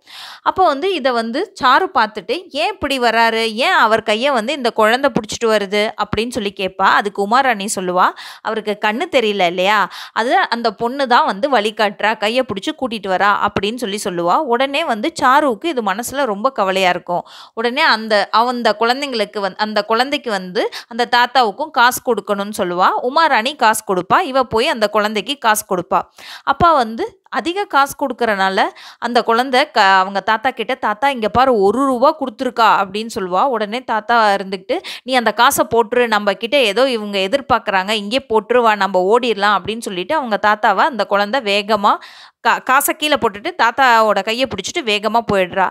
அப்போ வந்து இதை வந்து சாரு பார்த்துட்டு ஏன் இப்படி வராரு ஏன் அவர் கையை வந்து இந்த குழந்த பிடிச்சிட்டு வருது அப்படின்னு சொல்லி கேட்பா அது குமாராணி சொல்லுவா அவருக்கு கண்ணு தெரியல இல்லையா அது அந்த பொண்ணு தான் வந்து வழிகாட்டுறா கையை பிடிச்சி கூட்டிகிட்டு வரா அப்படின்னு சொல்லி சொல்லுவா உடனே வந்து சாருவுக்கு இது மனசில் ரொம்ப கவலையாக இருக்கும் உடனே அந்த அந்த குழந்தைங்களுக்கு வந் அந்த குழந்தைக்கு வந்து அந்த தாத்தாவுக்கும் காசு கொடுக்கணும்னு சொல்லுவா உமாராணி காசு கொடுப்பா இவ போய் அந்த குழந்தைக்கு காசு கொடுப்பா அப்பா வந்து அதிக காசு கொடுக்குறனால அந்த குழந்த க அவங்க தாத்தா கிட்ட தாத்தா இங்கே பாரு ஒரு ரூபா கொடுத்துருக்கா அப்படின்னு சொல்லுவா உடனே தாத்தா இருந்துக்கிட்டு நீ அந்த காசை போட்டுரு நம்ம கிட்ட ஏதோ இவங்க எதிர்பார்க்குறாங்க இங்கே போட்டுருவா நம்ம ஓடிடலாம் அப்படின்னு சொல்லிட்டு அவங்க தாத்தாவை அந்த குழந்த வேகமாக கா காசை கீழே போட்டுட்டு தாத்தாவோட கையை பிடிச்சிட்டு வேகமாக போயிடுறா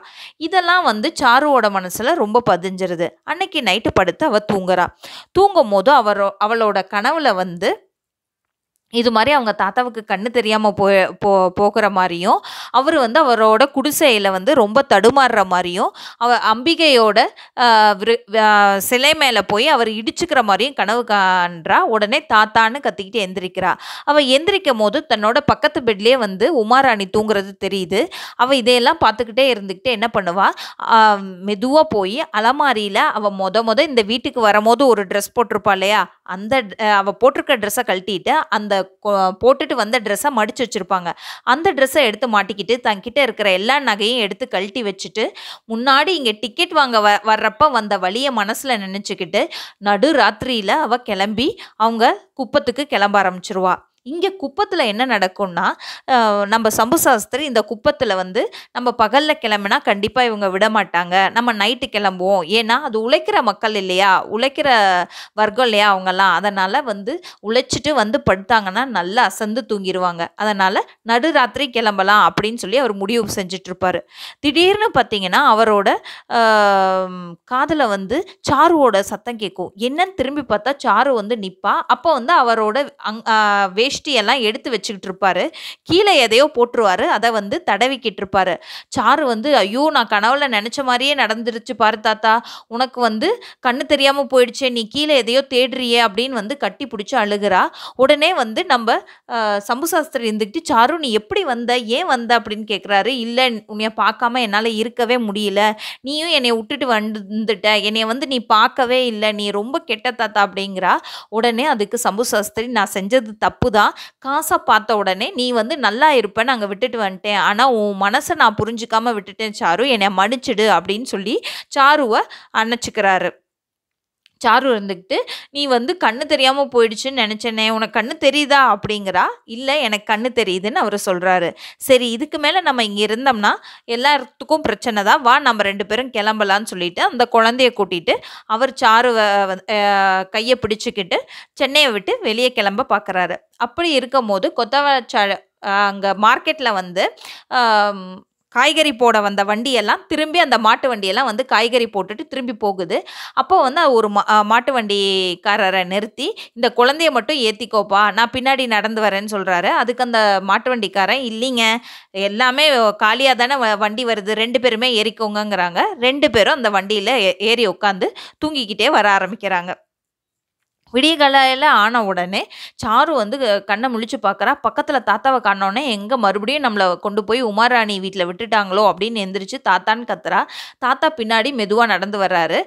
இதெல்லாம் வந்து சாருவோட மனசில் ரொம்ப பதிஞ்சிருது அன்னைக்கு நைட்டு படுத்து அவள் தூங்குறா தூங்கும் போது அவரோ அவளோட கனவில் வந்து இது மாதிரி அவங்க தாத்தாவுக்கு கண்ணு தெரியாமல் போ போ போகிற மாதிரியும் அவர் வந்து அவரோட குடிசையில் வந்து ரொம்ப தடுமாறுற மாதிரியும் அவ அம்பிகையோட சிலை மேலே போய் அவர் இடிச்சுக்கிற மாதிரியும் கனவு காண்றா உடனே தாத்தான்னு கத்திக்கிட்டு எந்திரிக்கிறா அவள் எந்திரிக்கும் போது தன்னோட பக்கத்து பெட்லேயே வந்து உமாராணி தூங்குறது தெரியுது அவள் இதையெல்லாம் பார்த்துக்கிட்டே இருந்துக்கிட்டே என்ன பண்ணுவா மெதுவாக போய் அலமாரியில் அவள் மொத மொதல் இந்த வீட்டுக்கு வரும்போது ஒரு ட்ரெஸ் போட்டிருப்பா இல்லையா அந்த அவள் போட்டிருக்க ட்ரெஸ்ஸை கழட்டிட்டு அந்த போட்டுட்டு வந்த ட்ரெஸ்ஸை மடித்து வச்சுருப்பாங்க அந்த ட்ரெஸ்ஸை எடுத்து மாட்டிக்கிட்டு தங்கிட்ட இருக்கிற எல்லா நகையும் எடுத்து கழட்டி வச்சுட்டு முன்னாடி இங்கே டிக்கெட் வாங்க வ வர்றப்ப வந்த வழியை மனசில் நினச்சிக்கிட்டு நடு ராத்திரியில் அவள் கிளம்பி அவங்க குப்பத்துக்கு கிளம்ப ஆரம்பிச்சிருவாள் இங்கே குப்பத்தில் என்ன நடக்கும்னா நம்ம சம்பு சாஸ்திரி இந்த குப்பத்தில் வந்து நம்ம பகலில் கிளம்புனா கண்டிப்பாக இவங்க விட மாட்டாங்க நம்ம நைட்டு கிளம்புவோம் ஏன்னா அது உழைக்கிற மக்கள் இல்லையா உழைக்கிற வர்க்கம் இல்லையா அவங்கெல்லாம் அதனால் வந்து உழைச்சிட்டு வந்து படுத்தாங்கன்னா நல்லா அசந்து தூங்கிடுவாங்க அதனால் நடுராத்திரி கிளம்பலாம் அப்படின்னு சொல்லி அவர் முடிவு செஞ்சிட்ருப்பார் திடீர்னு பார்த்தீங்கன்னா அவரோட காதில் வந்து சாருவோட சத்தம் கேட்கும் என்னன்னு திரும்பி பார்த்தா சாரு வந்து நிற்பா அப்போ வந்து அவரோட அங் எல்லாம் எடுத்து வச்சுக்கிட்டு இருப்பாரு கீழே எதையோ போட்டுருவாரு அதை வந்து தடவிக்கிட்டு இருப்பாரு சாரு வந்து ஐயோ நான் கனவுல நினச்ச மாதிரியே நடந்துருச்சு பாரு தாத்தா உனக்கு வந்து கண்ணு தெரியாமல் போயிடுச்சே நீ கீழே எதையோ தேடுறியே அப்படின்னு வந்து கட்டி பிடிச்சி அழுகிறா உடனே வந்து நம்ம சம்பு சாஸ்திரி இருந்துக்கிட்டு சாரு நீ எப்படி வந்த ஏன் வந்த அப்படின்னு கேட்குறாரு இல்லை உன்னைய பார்க்காம என்னால் இருக்கவே முடியல நீயும் என்னை விட்டுட்டு வந்துட்ட என்னை வந்து நீ பார்க்கவே இல்லை நீ ரொம்ப கெட்ட தாத்தா அப்படிங்கிறா உடனே அதுக்கு சம்பு சாஸ்திரி நான் செஞ்சது தப்பு தான் தான் காசை பார்த்த உடனே நீ வந்து நல்லா இருப்பேன் நாங்கள் விட்டுட்டு வந்துட்டேன் ஆனால் உன் மனசை நான் புரிஞ்சுக்காமல் விட்டுட்டேன் சாரு என்னை மன்னிச்சிடு அப்படின்னு சொல்லி சாருவை அணைச்சிக்கிறாரு சாரு இருந்துக்கிட்டு நீ வந்து கண்ணு தெரியாமல் போயிடுச்சுன்னு நினச்சேனே உனக்கு கண்ணு தெரியுதா அப்படிங்கிறா இல்லை எனக்கு கண்ணு தெரியுதுன்னு அவர் சொல்கிறாரு சரி இதுக்கு மேலே நம்ம இங்கே இருந்தோம்னா எல்லாத்துக்கும் பிரச்சனை தான் வா நம்ம ரெண்டு பேரும் கிளம்பலான்னு சொல்லிட்டு அந்த குழந்தைய கூட்டிகிட்டு அவர் சாரு கையை பிடிச்சிக்கிட்டு சென்னையை விட்டு வெளியே கிளம்ப பார்க்குறாரு அப்படி இருக்கும் போது கொத்தவரச்சா அங்கே மார்க்கெட்டில் வந்து காய்கறி போட வந்த வண்டியெல்லாம் திரும்பி அந்த மாட்டு வண்டியெல்லாம் வந்து காய்கறி போட்டுட்டு திரும்பி போகுது அப்போ வந்து ஒரு மா மாட்டு வண்டிக்காரரை நிறுத்தி இந்த குழந்தைய மட்டும் ஏற்றிக்கோப்பா நான் பின்னாடி நடந்து வரேன்னு சொல்கிறாரு அதுக்கு அந்த மாட்டு வண்டிக்காரன் இல்லைங்க எல்லாமே காலியாக தானே வண்டி வருது ரெண்டு பேருமே ஏறிக்கோங்கங்கிறாங்க ரெண்டு பேரும் அந்த வண்டியில் ஏறி உட்காந்து தூங்கிக்கிட்டே வர ஆரம்பிக்கிறாங்க விடியகாலையில் ஆன உடனே சாரு வந்து கண்ணை முழிச்சு பார்க்குறா பக்கத்தில் தாத்தாவை காணோடனே எங்கே மறுபடியும் நம்மளை கொண்டு போய் உமாராணி வீட்டில் விட்டுட்டாங்களோ அப்படின்னு எந்திரிச்சு தாத்தான்னு கத்துறா தாத்தா பின்னாடி மெதுவாக நடந்து வர்றாரு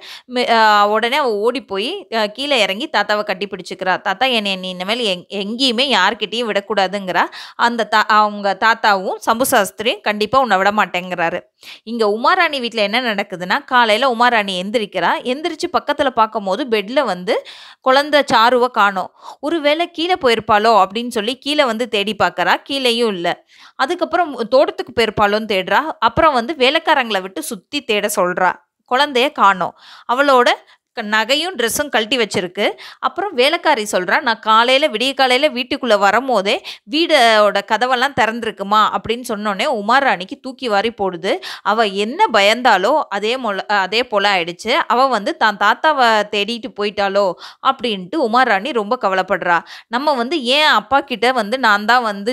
உடனே அவள் ஓடி போய் கீழே இறங்கி தாத்தாவை கட்டி பிடிச்சிக்கிறா தாத்தா என்னை நீ இனிமேல் எங் எங்கேயுமே யார்கிட்டேயும் விடக்கூடாதுங்கிறா அந்த தா அவங்க தாத்தாவும் சம்பு சாஸ்திரியும் கண்டிப்பாக உன்னை விட மாட்டேங்கிறாரு இங்கே உமாராணி வீட்டில் என்ன நடக்குதுன்னா காலையில் உமாராணி எந்திரிக்கிறா எந்திரிச்சு பக்கத்தில் பார்க்கும்போது பெட்டில் வந்து குழந்தை அந்த சாருவை காணோம் ஒருவேளை கீழே போயிருப்பாளோ அப்படின்னு சொல்லி கீழே வந்து தேடி பார்க்குறா கீழேயும் இல்லை அதுக்கப்புறம் தோட்டத்துக்கு போயிருப்பாளோன்னு தேடுறா அப்புறம் வந்து வேலைக்காரங்களை விட்டு சுற்றி தேட சொல்கிறா குழந்தைய காணோம் அவளோட நகையும் ட்ரெஸ்ஸும் கழட்டி வச்சுருக்கு அப்புறம் வேலைக்காரி சொல்கிறா நான் காலையில் விடிய காலையில் வீட்டுக்குள்ளே வரும்போதே வீடோட கதவெல்லாம் திறந்துருக்குமா அப்படின்னு சொன்னோடனே உமாராணிக்கு தூக்கி வாரி போடுது அவள் என்ன பயந்தாலோ அதே மொல அதே போல் ஆயிடுச்சு அவள் வந்து தான் தாத்தாவை தேடிட்டு போயிட்டாலோ அப்படின்ட்டு உமாராணி ரொம்ப கவலைப்படுறா நம்ம வந்து ஏன் அப்பா கிட்ட வந்து நான் தான் வந்து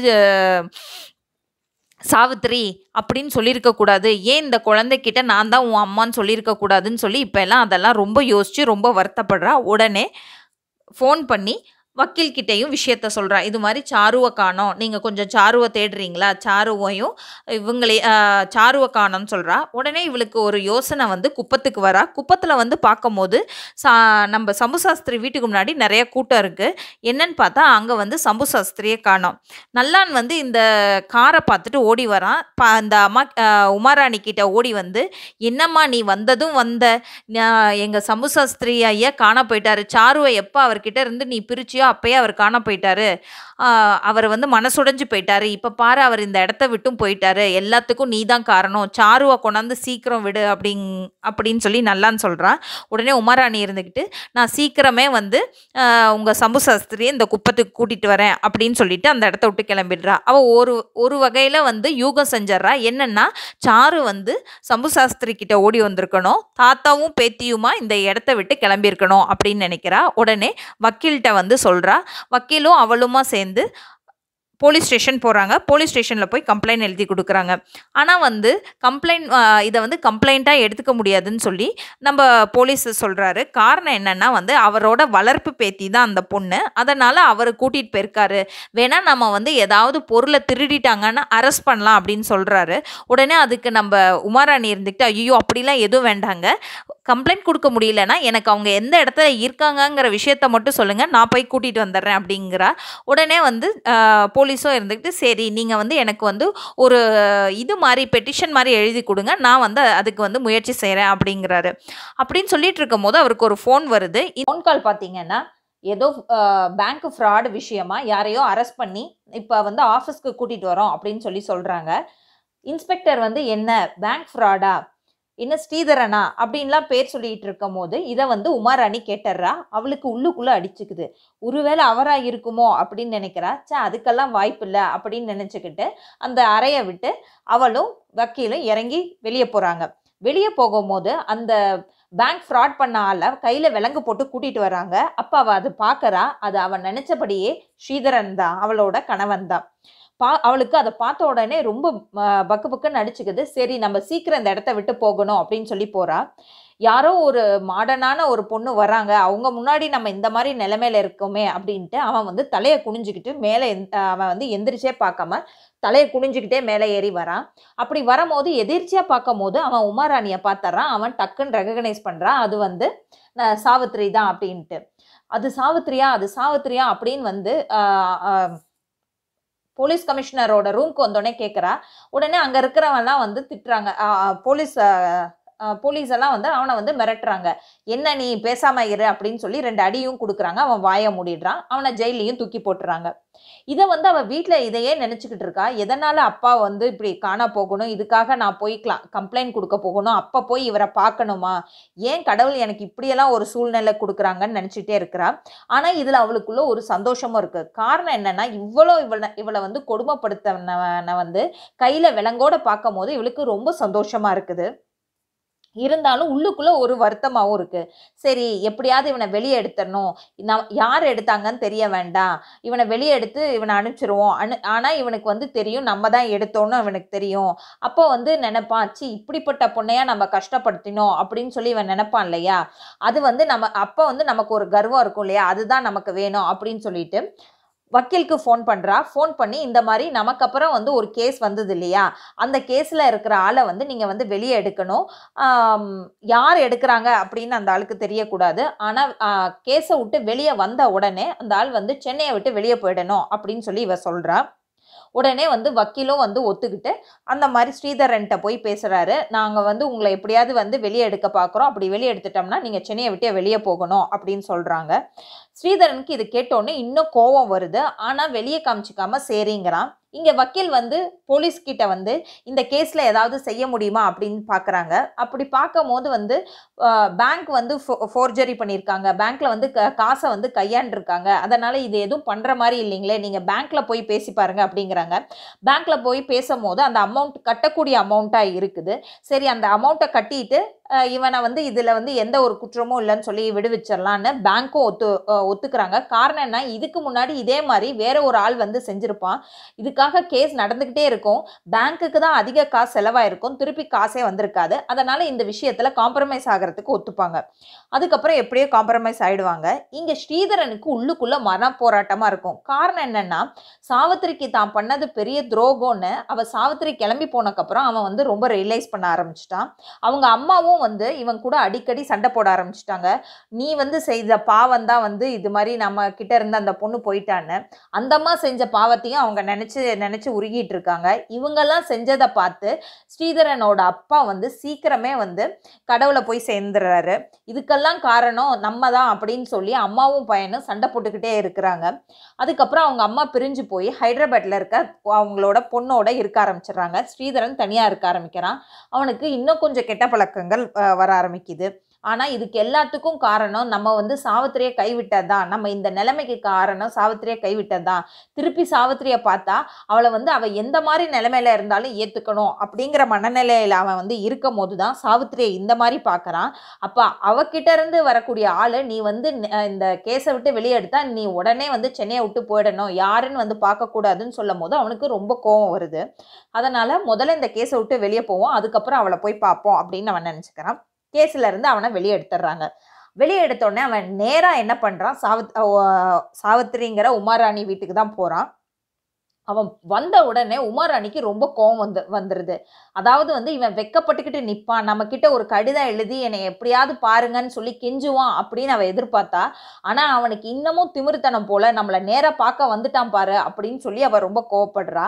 சாவித்திரி அப்படின்னு சொல்லியிருக்கக்கூடாது ஏன் இந்த குழந்தைக்கிட்ட நான் தான் உன் அம்மான்னு சொல்லியிருக்கக்கூடாதுன்னு சொல்லி இப்போ எல்லாம் அதெல்லாம் ரொம்ப யோசித்து ரொம்ப வருத்தப்படுறா உடனே ஃபோன் பண்ணி வக்கீல்கிட்டையும் விஷயத்த சொல்கிறா இது மாதிரி சாருவை காணோம் நீங்கள் கொஞ்சம் சாருவை தேடுறீங்களா சாருவையும் இவங்களே சாருவை காணோம்னு சொல்கிறா உடனே இவளுக்கு ஒரு யோசனை வந்து குப்பத்துக்கு வரா குப்பத்தில் வந்து பார்க்கும்போது சா நம்ம சம்புசாஸ்திரி வீட்டுக்கு முன்னாடி நிறைய கூட்டம் இருக்குது என்னன்னு பார்த்தா அங்கே வந்து சம்புசாஸ்திரியே காணோம் நல்லான் வந்து இந்த காரை பார்த்துட்டு ஓடி வரான் பா அந்த அம்மா உமாராணி கிட்ட ஓடி வந்து என்னம்மா நீ வந்ததும் வந்த எங்கள் சம்புசாஸ்திரி ஐயா காண போயிட்டார் சாருவை எப்போ அவர்கிட்ட இருந்து நீ பிரிச்சியோ அப்பயே அவர் காண போயிட்டாரு அவர் வந்து மனசுடைஞ்சு போயிட்டாரு இப்போ பாரு அவர் இந்த இடத்த விட்டும் போயிட்டாரு எல்லாத்துக்கும் நீ தான் காரணம் சாருவை கொண்டாந்து சீக்கிரம் விடு அப்படிங் அப்படின்னு சொல்லி நல்லான்னு சொல்கிறான் உடனே உமாராணி இருந்துக்கிட்டு நான் சீக்கிரமே வந்து உங்கள் சம்பு சாஸ்திரியை இந்த குப்பத்துக்கு கூட்டிகிட்டு வரேன் அப்படின்னு சொல்லிட்டு அந்த இடத்த விட்டு கிளம்பிடுறா அவள் ஒரு ஒரு வகையில் வந்து யூகம் செஞ்சிட்றா என்னென்னா சாரு வந்து சம்பு சாஸ்திரி கிட்ட ஓடி வந்திருக்கணும் தாத்தாவும் பேத்தியுமா இந்த இடத்த விட்டு கிளம்பியிருக்கணும் அப்படின்னு நினைக்கிறா உடனே வக்கீல்கிட்ட வந்து சொல் சொல்கிறா வக்கீலும் அவளுமா சேர்ந்து போலீஸ் ஸ்டேஷன் போகிறாங்க போலீஸ் ஸ்டேஷனில் போய் கம்ப்ளைண்ட் எழுதி கொடுக்குறாங்க ஆனால் வந்து கம்ப்ளைண்ட் இதை வந்து கம்ப்ளைண்ட்டாக எடுத்துக்க முடியாதுன்னு சொல்லி நம்ம போலீஸ் சொல்கிறாரு காரணம் என்னென்னா வந்து அவரோட வளர்ப்பு பேத்தி தான் அந்த பொண்ணு அதனால் அவர் கூட்டிகிட்டு போயிருக்காரு வேணால் நம்ம வந்து ஏதாவது பொருளை திருடிட்டாங்கன்னு அரெஸ்ட் பண்ணலாம் அப்படின்னு சொல்கிறாரு உடனே அதுக்கு நம்ம உமாராணி இருந்துக்கிட்டு ஐயோ அப்படிலாம் எதுவும் வேண்டாங்க கம்ப்ளைண்ட் கொடுக்க முடியலன்னா எனக்கு அவங்க எந்த இடத்துல இருக்காங்கங்கிற விஷயத்த மட்டும் சொல்லுங்கள் நான் போய் கூட்டிகிட்டு வந்துடுறேன் அப்படிங்கிறா உடனே வந்து போலீஸ் போலீஸோ இருந்துக்கிட்டு சரி நீங்கள் வந்து எனக்கு வந்து ஒரு இது மாதிரி பெட்டிஷன் மாதிரி எழுதி கொடுங்க நான் வந்து அதுக்கு வந்து முயற்சி செய்கிறேன் அப்படிங்கிறாரு அப்படின்னு சொல்லிட்டு இருக்கும் போது அவருக்கு ஒரு ஃபோன் வருது ஃபோன் கால் பார்த்தீங்கன்னா ஏதோ பேங்க் ஃப்ராடு விஷயமா யாரையோ அரெஸ்ட் பண்ணி இப்போ வந்து ஆஃபீஸ்க்கு கூட்டிகிட்டு வரோம் அப்படின்னு சொல்லி சொல்கிறாங்க இன்ஸ்பெக்டர் வந்து என்ன பேங்க் ஃப்ராடா என்ன ஸ்ரீதரனா அப்படின்லாம் பேர் சொல்லிட்டு இருக்கும் போது இதை வந்து உமாராணி கேட்டுறா அவளுக்கு உள்ளுக்குள்ளே அடிச்சுக்குது ஒருவேளை அவராக இருக்குமோ அப்படின்னு நினைக்கிறா சே அதுக்கெல்லாம் வாய்ப்பு இல்லை அப்படின்னு நினச்சிக்கிட்டு அந்த அறையை விட்டு அவளும் வக்கீலும் இறங்கி வெளியே போகிறாங்க வெளியே போகும்போது அந்த பேங்க் ஃப்ராட் பண்ண ஆள கையில் விலங்கு போட்டு கூட்டிகிட்டு வராங்க அப்போ அவள் அது பார்க்குறா அது அவன் நினச்சபடியே ஸ்ரீதரன் தான் அவளோட கணவன் தான் பா அவளுக்கு அதை பார்த்த உடனே ரொம்ப பக்கு பக்குன்னு நடிச்சுக்குது சரி நம்ம சீக்கிரம் இந்த இடத்த விட்டு போகணும் அப்படின்னு சொல்லி போகிறா யாரோ ஒரு மாடர்னான ஒரு பொண்ணு வராங்க அவங்க முன்னாடி நம்ம இந்த மாதிரி நிலைமையில இருக்கோமே அப்படின்ட்டு அவன் வந்து தலையை குனிஞ்சிக்கிட்டு மேலே அவன் வந்து எந்திரிச்சே பார்க்காம தலையை குனிஞ்சிக்கிட்டே மேலே ஏறி வரான் அப்படி வரும்போது எதிர்ச்சியாக பார்க்கும் போது அவன் உமாராணியை பார்த்துறான் அவன் டக்குன்னு ரெகனைஸ் பண்ணுறான் அது வந்து சாவித்ரி தான் அப்படின்ட்டு அது சாவித்ரியா அது சாவித்ரியா அப்படின்னு வந்து போலீஸ் கமிஷனரோட ரூம்க்கு வந்தோடனே கேட்குறா உடனே அங்கே இருக்கிறவங்கலாம் வந்து திட்டுறாங்க போலீஸ் போலீஸ் எல்லாம் வந்து அவனை வந்து மிரட்டுறாங்க என்ன நீ பேசாம இரு அப்படின்னு சொல்லி ரெண்டு அடியும் கொடுக்குறாங்க அவன் வாய மூடிடுறான் அவனை ஜெயிலையும் தூக்கி போட்டுறாங்க இதை வந்து அவள் வீட்டில் இதையே நினச்சிக்கிட்டு இருக்கா எதனால் அப்பா வந்து இப்படி காண போகணும் இதுக்காக நான் போய் கம்ப்ளைண்ட் கொடுக்க போகணும் அப்போ போய் இவரை பார்க்கணுமா ஏன் கடவுள் எனக்கு இப்படியெல்லாம் ஒரு சூழ்நிலை கொடுக்குறாங்கன்னு நினச்சிட்டே இருக்கிறா ஆனால் இதில் அவளுக்குள்ள ஒரு சந்தோஷமும் இருக்குது காரணம் என்னென்னா இவ்வளோ இவளை இவளை வந்து கொடுமைப்படுத்தினவனை வந்து கையில் விலங்கோட பார்க்கும் போது இவளுக்கு ரொம்ப சந்தோஷமாக இருக்குது இருந்தாலும் உள்ளுக்குள்ளே ஒரு வருத்தமாகவும் இருக்குது சரி எப்படியாவது இவனை வெளியே எடுத்துடணும் நான் யார் எடுத்தாங்கன்னு தெரிய வேண்டாம் இவனை வெளியே எடுத்து இவனை அனுப்பிச்சிருவோம் அனு ஆனால் இவனுக்கு வந்து தெரியும் நம்ம தான் எடுத்தோன்னு இவனுக்கு தெரியும் அப்போ வந்து நினைப்பான் சி இப்படிப்பட்ட பொண்ணையா நம்ம கஷ்டப்படுத்தினோம் அப்படின்னு சொல்லி இவன் நினைப்பான் இல்லையா அது வந்து நம்ம அப்போ வந்து நமக்கு ஒரு கர்வம் இருக்கும் இல்லையா அதுதான் நமக்கு வேணும் அப்படின்னு சொல்லிட்டு வக்கீலுக்கு ஃபோன் பண்ணுறா ஃபோன் பண்ணி இந்த மாதிரி நமக்கு அப்புறம் வந்து ஒரு கேஸ் வந்தது இல்லையா அந்த கேஸில் இருக்கிற ஆளை வந்து நீங்கள் வந்து வெளியே எடுக்கணும் யார் எடுக்கிறாங்க அப்படின்னு அந்த ஆளுக்கு தெரியக்கூடாது ஆனால் கேஸை விட்டு வெளியே வந்த உடனே அந்த ஆள் வந்து சென்னையை விட்டு வெளியே போயிடணும் அப்படின்னு சொல்லி இவ சொல்கிறா உடனே வந்து வக்கீலும் வந்து ஒத்துக்கிட்டு அந்த மாதிரி ஸ்ரீதரன்ட்ட போய் பேசுகிறாரு நாங்கள் வந்து உங்களை எப்படியாவது வந்து வெளியே எடுக்க பார்க்குறோம் அப்படி வெளியே எடுத்துட்டோம்னா நீங்கள் சென்னையை விட்டே வெளியே போகணும் அப்படின்னு சொல்கிறாங்க ஸ்ரீதரனுக்கு இது கேட்டோன்னே இன்னும் கோபம் வருது ஆனால் வெளியே காமிச்சிக்காம சேரிங்கிறான் இங்கே வக்கீல் வந்து போலீஸ்கிட்ட வந்து இந்த கேஸில் ஏதாவது செய்ய முடியுமா அப்படின்னு பார்க்குறாங்க அப்படி பார்க்கும் போது வந்து பேங்க் வந்து ஃபோ ஃபோர்ஜரி பண்ணியிருக்காங்க பேங்க்கில் வந்து க காசை வந்து கையாண்டிருக்காங்க அதனால் இது எதுவும் பண்ணுற மாதிரி இல்லைங்களே நீங்கள் பேங்க்கில் போய் பேசி பாருங்கள் அப்படிங்கிறாங்க பேங்க்கில் போய் பேசும் அந்த அமௌண்ட் கட்டக்கூடிய அமௌண்ட்டாக இருக்குது சரி அந்த அமௌண்ட்டை கட்டிட்டு இவனை வந்து இதில் வந்து எந்த ஒரு குற்றமும் இல்லைன்னு சொல்லி விடுவிச்சிடலான்னு பேங்க்கும் ஒத்து ஒத்துக்கிறாங்க காரணம் என்ன இதுக்கு முன்னாடி இதே மாதிரி வேற ஒரு ஆள் வந்து செஞ்சுருப்பான் இதுக்காக கேஸ் நடந்துக்கிட்டே இருக்கும் பேங்க்குக்கு தான் அதிக காசு செலவாயிருக்கும் திருப்பி காசே வந்திருக்காது அதனால் இந்த விஷயத்தில் காம்ப்ரமைஸ் ஆகிறதுக்கு ஒத்துப்பாங்க அதுக்கப்புறம் எப்படியோ காம்ப்ரமைஸ் ஆகிடுவாங்க இங்கே ஸ்ரீதரனுக்கு உள்ளுக்குள்ளே மன போராட்டமாக இருக்கும் காரணம் என்னென்னா சாவித்திரிக்கு தான் பண்ணது பெரிய துரோகம்னு அவள் சாவித்திரி கிளம்பி போனக்கப்புறம் அவன் வந்து ரொம்ப ரியலைஸ் பண்ண ஆரம்பிச்சிட்டான் அவங்க அம்மாவும் வந்து இவன் கூட அடிக்கடி சண்டை போட ஆரம்பிச்சிட்டாங்க நீ வந்து செய்த பாவம் தான் வந்து இது மாதிரி நம்ம கிட்ட இருந்த அந்த பொண்ணு போயிட்டான்னு அந்தம்மா செஞ்ச பாவத்தையும் அவங்க நினச்சி நினச்சி உருகிட்டு இருக்காங்க இவங்கெல்லாம் செஞ்சதை பார்த்து ஸ்ரீதரனோட அப்பா வந்து சீக்கிரமே வந்து கடவுளை போய் சேர்ந்துடுறாரு இதுக்கெல்லாம் காரணம் நம்ம தான் அப்படின்னு சொல்லி அம்மாவும் பையனும் சண்டை போட்டுக்கிட்டே இருக்கிறாங்க அதுக்கப்புறம் அவங்க அம்மா பிரிஞ்சு போய் ஹைதராபாத்ல இருக்க அவங்களோட பொண்ணோட இருக்க ஆரம்பிச்சிடுறாங்க ஸ்ரீதரன் தனியாக இருக்க ஆரம்பிக்கிறான் அவனுக்கு இன்னும் கொஞ்சம் கெட்ட பழக்கங்கள் வர ஆரம்பிக்குது ஆனால் இதுக்கு எல்லாத்துக்கும் காரணம் நம்ம வந்து சாவித்திரியை தான் நம்ம இந்த நிலைமைக்கு காரணம் சாவித்திரியை தான் திருப்பி சாவித்திரியை பார்த்தா அவளை வந்து அவள் எந்த மாதிரி நிலைமையில இருந்தாலும் ஏற்றுக்கணும் அப்படிங்கிற மனநிலையில் அவன் வந்து இருக்கும் போது தான் சாவித்திரியை இந்த மாதிரி பார்க்குறான் அப்போ அவகிட்ட இருந்து வரக்கூடிய ஆள் நீ வந்து இந்த கேஸை விட்டு வெளியே எடுத்தால் நீ உடனே வந்து சென்னையை விட்டு போயிடணும் யாருன்னு வந்து பார்க்கக்கூடாதுன்னு சொல்லும் போது அவனுக்கு ரொம்ப கோவம் வருது அதனால் முதல்ல இந்த கேஸை விட்டு வெளியே போவோம் அதுக்கப்புறம் அவளை போய் பார்ப்போம் அப்படின்னு அவன் நினச்சிக்கிறான் கேஸில் இருந்து அவனை வெளியே எடுத்துடுறாங்க வெளியே எடுத்தோடனே அவன் நேராக என்ன பண்ணுறான் சாவத் சாவித்திரிங்கிற உமாராணி வீட்டுக்கு தான் போகிறான் அவன் வந்த உடனே உமாராணிக்கு ரொம்ப கோவம் வந்து வந்துடுது அதாவது வந்து இவன் வெக்கப்பட்டுக்கிட்டு நிற்பான் நம்மக்கிட்ட ஒரு கடிதம் எழுதி என்னை எப்படியாவது பாருங்கன்னு சொல்லி கெஞ்சுவான் அப்படின்னு அவன் எதிர்பார்த்தா ஆனால் அவனுக்கு இன்னமும் திமிருத்தனம் போல் நம்மளை நேராக பார்க்க வந்துட்டான் பாரு அப்படின்னு சொல்லி அவன் ரொம்ப கோவப்படுறா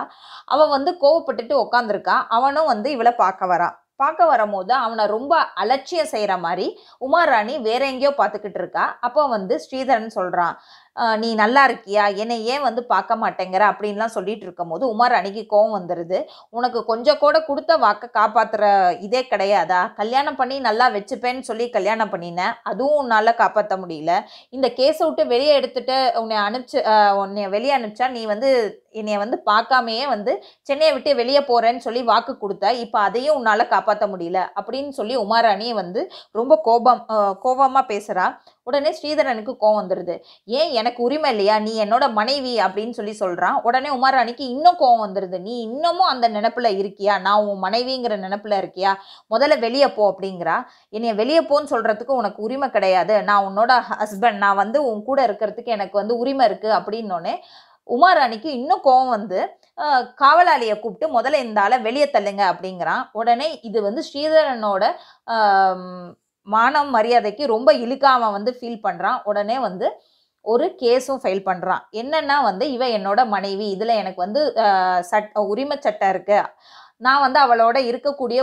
அவன் வந்து கோவப்பட்டுட்டு உட்காந்துருக்கான் அவனும் வந்து இவளை பார்க்க வரான் பார்க்க வரும்போது அவனை ரொம்ப அலட்சியம் செய்கிற மாதிரி உமாராணி வேற எங்கேயோ பார்த்துக்கிட்டு இருக்கா அப்போ வந்து ஸ்ரீதரன் சொல்கிறான் நீ நல்லா இருக்கியா என்னை ஏன் வந்து பார்க்க மாட்டேங்கிற அப்படின்லாம் சொல்லிட்டு இருக்கும்போது உமார் கோவம் வந்துடுது உனக்கு கொஞ்சம் கூட கொடுத்த வாக்கை காப்பாற்றுற இதே கிடையாதா கல்யாணம் பண்ணி நல்லா வச்சுப்பேன்னு சொல்லி கல்யாணம் பண்ணினேன் அதுவும் உன்னால் காப்பாற்ற முடியல இந்த கேஸை விட்டு வெளியே எடுத்துட்டு உன்னை அனுப்பிச்சு உன்னை வெளியே அனுப்பிச்சா நீ வந்து என்னைய வந்து பார்க்காமையே வந்து சென்னையை விட்டு வெளியே போகிறேன்னு சொல்லி வாக்கு கொடுத்த இப்போ அதையும் உன்னால் காப்பாற்ற முடியல அப்படின்னு சொல்லி உமாராணி வந்து ரொம்ப கோபம் கோபமாக பேசுகிறா உடனே ஸ்ரீதரனுக்கு கோவம் வந்துடுது ஏன் எனக்கு உரிமை இல்லையா நீ என்னோட மனைவி அப்படின்னு சொல்லி சொல்கிறான் உடனே உமாராணிக்கு இன்னும் கோவம் வந்துடுது நீ இன்னமும் அந்த நினப்பில் இருக்கியா நான் உன் மனைவிங்கிற நினப்பில் இருக்கியா முதல்ல வெளியே போ அப்படிங்கிறா என்னைய வெளியே போன்னு சொல்கிறதுக்கு உனக்கு உரிமை கிடையாது நான் உன்னோட ஹஸ்பண்ட் நான் வந்து உன் கூட இருக்கிறதுக்கு எனக்கு வந்து உரிமை இருக்குது அப்படின்னோடனே உமாராணிக்கு இன்னும் கோவம் வந்து காவலாளியை கூப்பிட்டு முதல்ல இந்த ஆளை வெளியே தள்ளுங்க அப்படிங்கிறான் உடனே இது வந்து ஸ்ரீதரனோட மானம் மரியாதைக்கு ரொம்ப இழுக்காம வந்து ஃபீல் பண்ணுறான் உடனே வந்து ஒரு கேஸும் ஃபைல் பண்ணுறான் என்னென்னா வந்து இவன் என்னோட மனைவி இதில் எனக்கு வந்து சட் உரிமை சட்டம் இருக்குது நான் வந்து அவளோட இருக்கக்கூடிய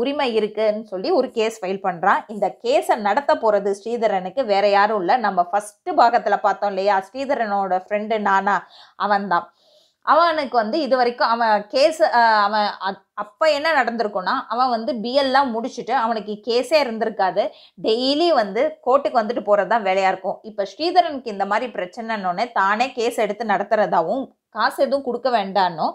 உரிமை இருக்குன்னு சொல்லி ஒரு கேஸ் ஃபைல் பண்ணுறான் இந்த கேஸை நடத்த போகிறது ஸ்ரீதரனுக்கு வேற யாரும் இல்லை நம்ம ஃபஸ்ட்டு பாகத்தில் பார்த்தோம் இல்லையா ஸ்ரீதரனோட ஃப்ரெண்டு நானா அவன்தான் அவனுக்கு வந்து இது வரைக்கும் அவன் கேஸ் அவன் அப்போ என்ன நடந்திருக்குன்னா அவன் வந்து பிஎல்லாம் முடிச்சுட்டு அவனுக்கு கேஸே இருந்திருக்காது டெய்லி வந்து கோர்ட்டுக்கு வந்துட்டு போகிறது தான் வேலையாக இருக்கும் இப்போ ஸ்ரீதரனுக்கு இந்த மாதிரி பிரச்சனைன்னொன்னே தானே கேஸ் எடுத்து நடத்துகிறதாவும் காசு எதுவும் கொடுக்க வேண்டான்னோ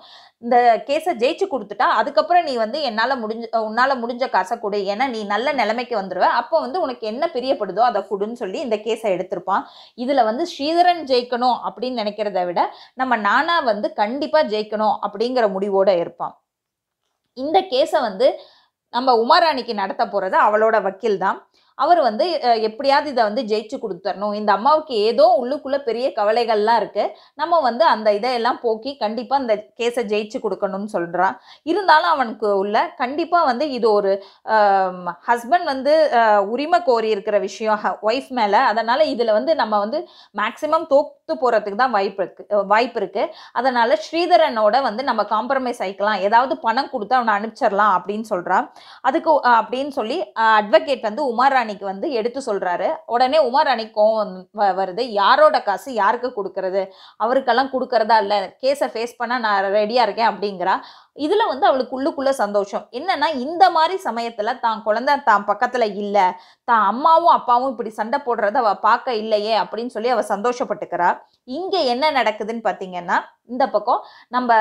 இந்த கேஸை ஜெயிச்சு கொடுத்துட்டா அதுக்கப்புறம் நீ வந்து என்னால் முடிஞ்ச உன்னால் முடிஞ்ச காசை கொடு ஏன்னா நீ நல்ல நிலைமைக்கு வந்துடுவ அப்போ வந்து உனக்கு என்ன பிரியப்படுதோ அதை கொடுன்னு சொல்லி இந்த கேஸை எடுத்திருப்பான் இதில் வந்து ஸ்ரீதரன் ஜெயிக்கணும் அப்படின்னு நினைக்கிறத விட நம்ம நானா வந்து கண்டிப்பாக ஜெயிக்கணும் அப்படிங்கிற முடிவோடு இருப்பான் இந்த கேஸை வந்து நம்ம உமாராணிக்கு நடத்த போகிறது அவளோட வக்கீல் தான் அவர் வந்து எப்படியாவது இதை வந்து ஜெயிச்சு கொடுத்துடணும் இந்த அம்மாவுக்கு ஏதோ உள்ளுக்குள்ளே பெரிய கவலைகள்லாம் இருக்குது நம்ம வந்து அந்த இதையெல்லாம் போக்கி கண்டிப்பாக இந்த கேஸை ஜெயிச்சு கொடுக்கணும்னு சொல்கிறான் இருந்தாலும் அவனுக்கு உள்ள கண்டிப்பாக வந்து இது ஒரு ஹஸ்பண்ட் வந்து உரிமை கோரி இருக்கிற விஷயம் ஒய்ஃப் மேலே அதனால் இதில் வந்து நம்ம வந்து மேக்சிமம் தோத்து போகிறதுக்கு தான் வாய்ப்பு இருக்குது வாய்ப்பு இருக்கு அதனால் ஸ்ரீதரனோட வந்து நம்ம காம்ப்ரமைஸ் ஆகிக்கலாம் ஏதாவது பணம் கொடுத்து அவனை அனுப்பிச்சிடலாம் அப்படின்னு சொல்கிறான் அதுக்கு அப்படின்னு சொல்லி அட்வொகேட் வந்து உமாராணி ராணிக்கு வந்து எடுத்து சொல்கிறாரு உடனே உமா ராணி கோவம் வருது யாரோட காசு யாருக்கு கொடுக்கறது அவருக்கெல்லாம் கொடுக்கறதா இல்லை கேஸை ஃபேஸ் பண்ண நான் ரெடியாக இருக்கேன் அப்படிங்கிறா இதில் வந்து அவளுக்கு உள்ளுக்குள்ளே சந்தோஷம் என்னென்னா இந்த மாதிரி சமயத்தில் தான் குழந்த தான் பக்கத்தில் இல்லை தான் அம்மாவும் அப்பாவும் இப்படி சண்டை போடுறத அவள் பார்க்க இல்லையே அப்படின்னு சொல்லி அவள் சந்தோஷப்பட்டுக்கிறா இங்கே என்ன நடக்குதுன்னு பார்த்தீங்கன்னா இந்த பக்கம் நம்ம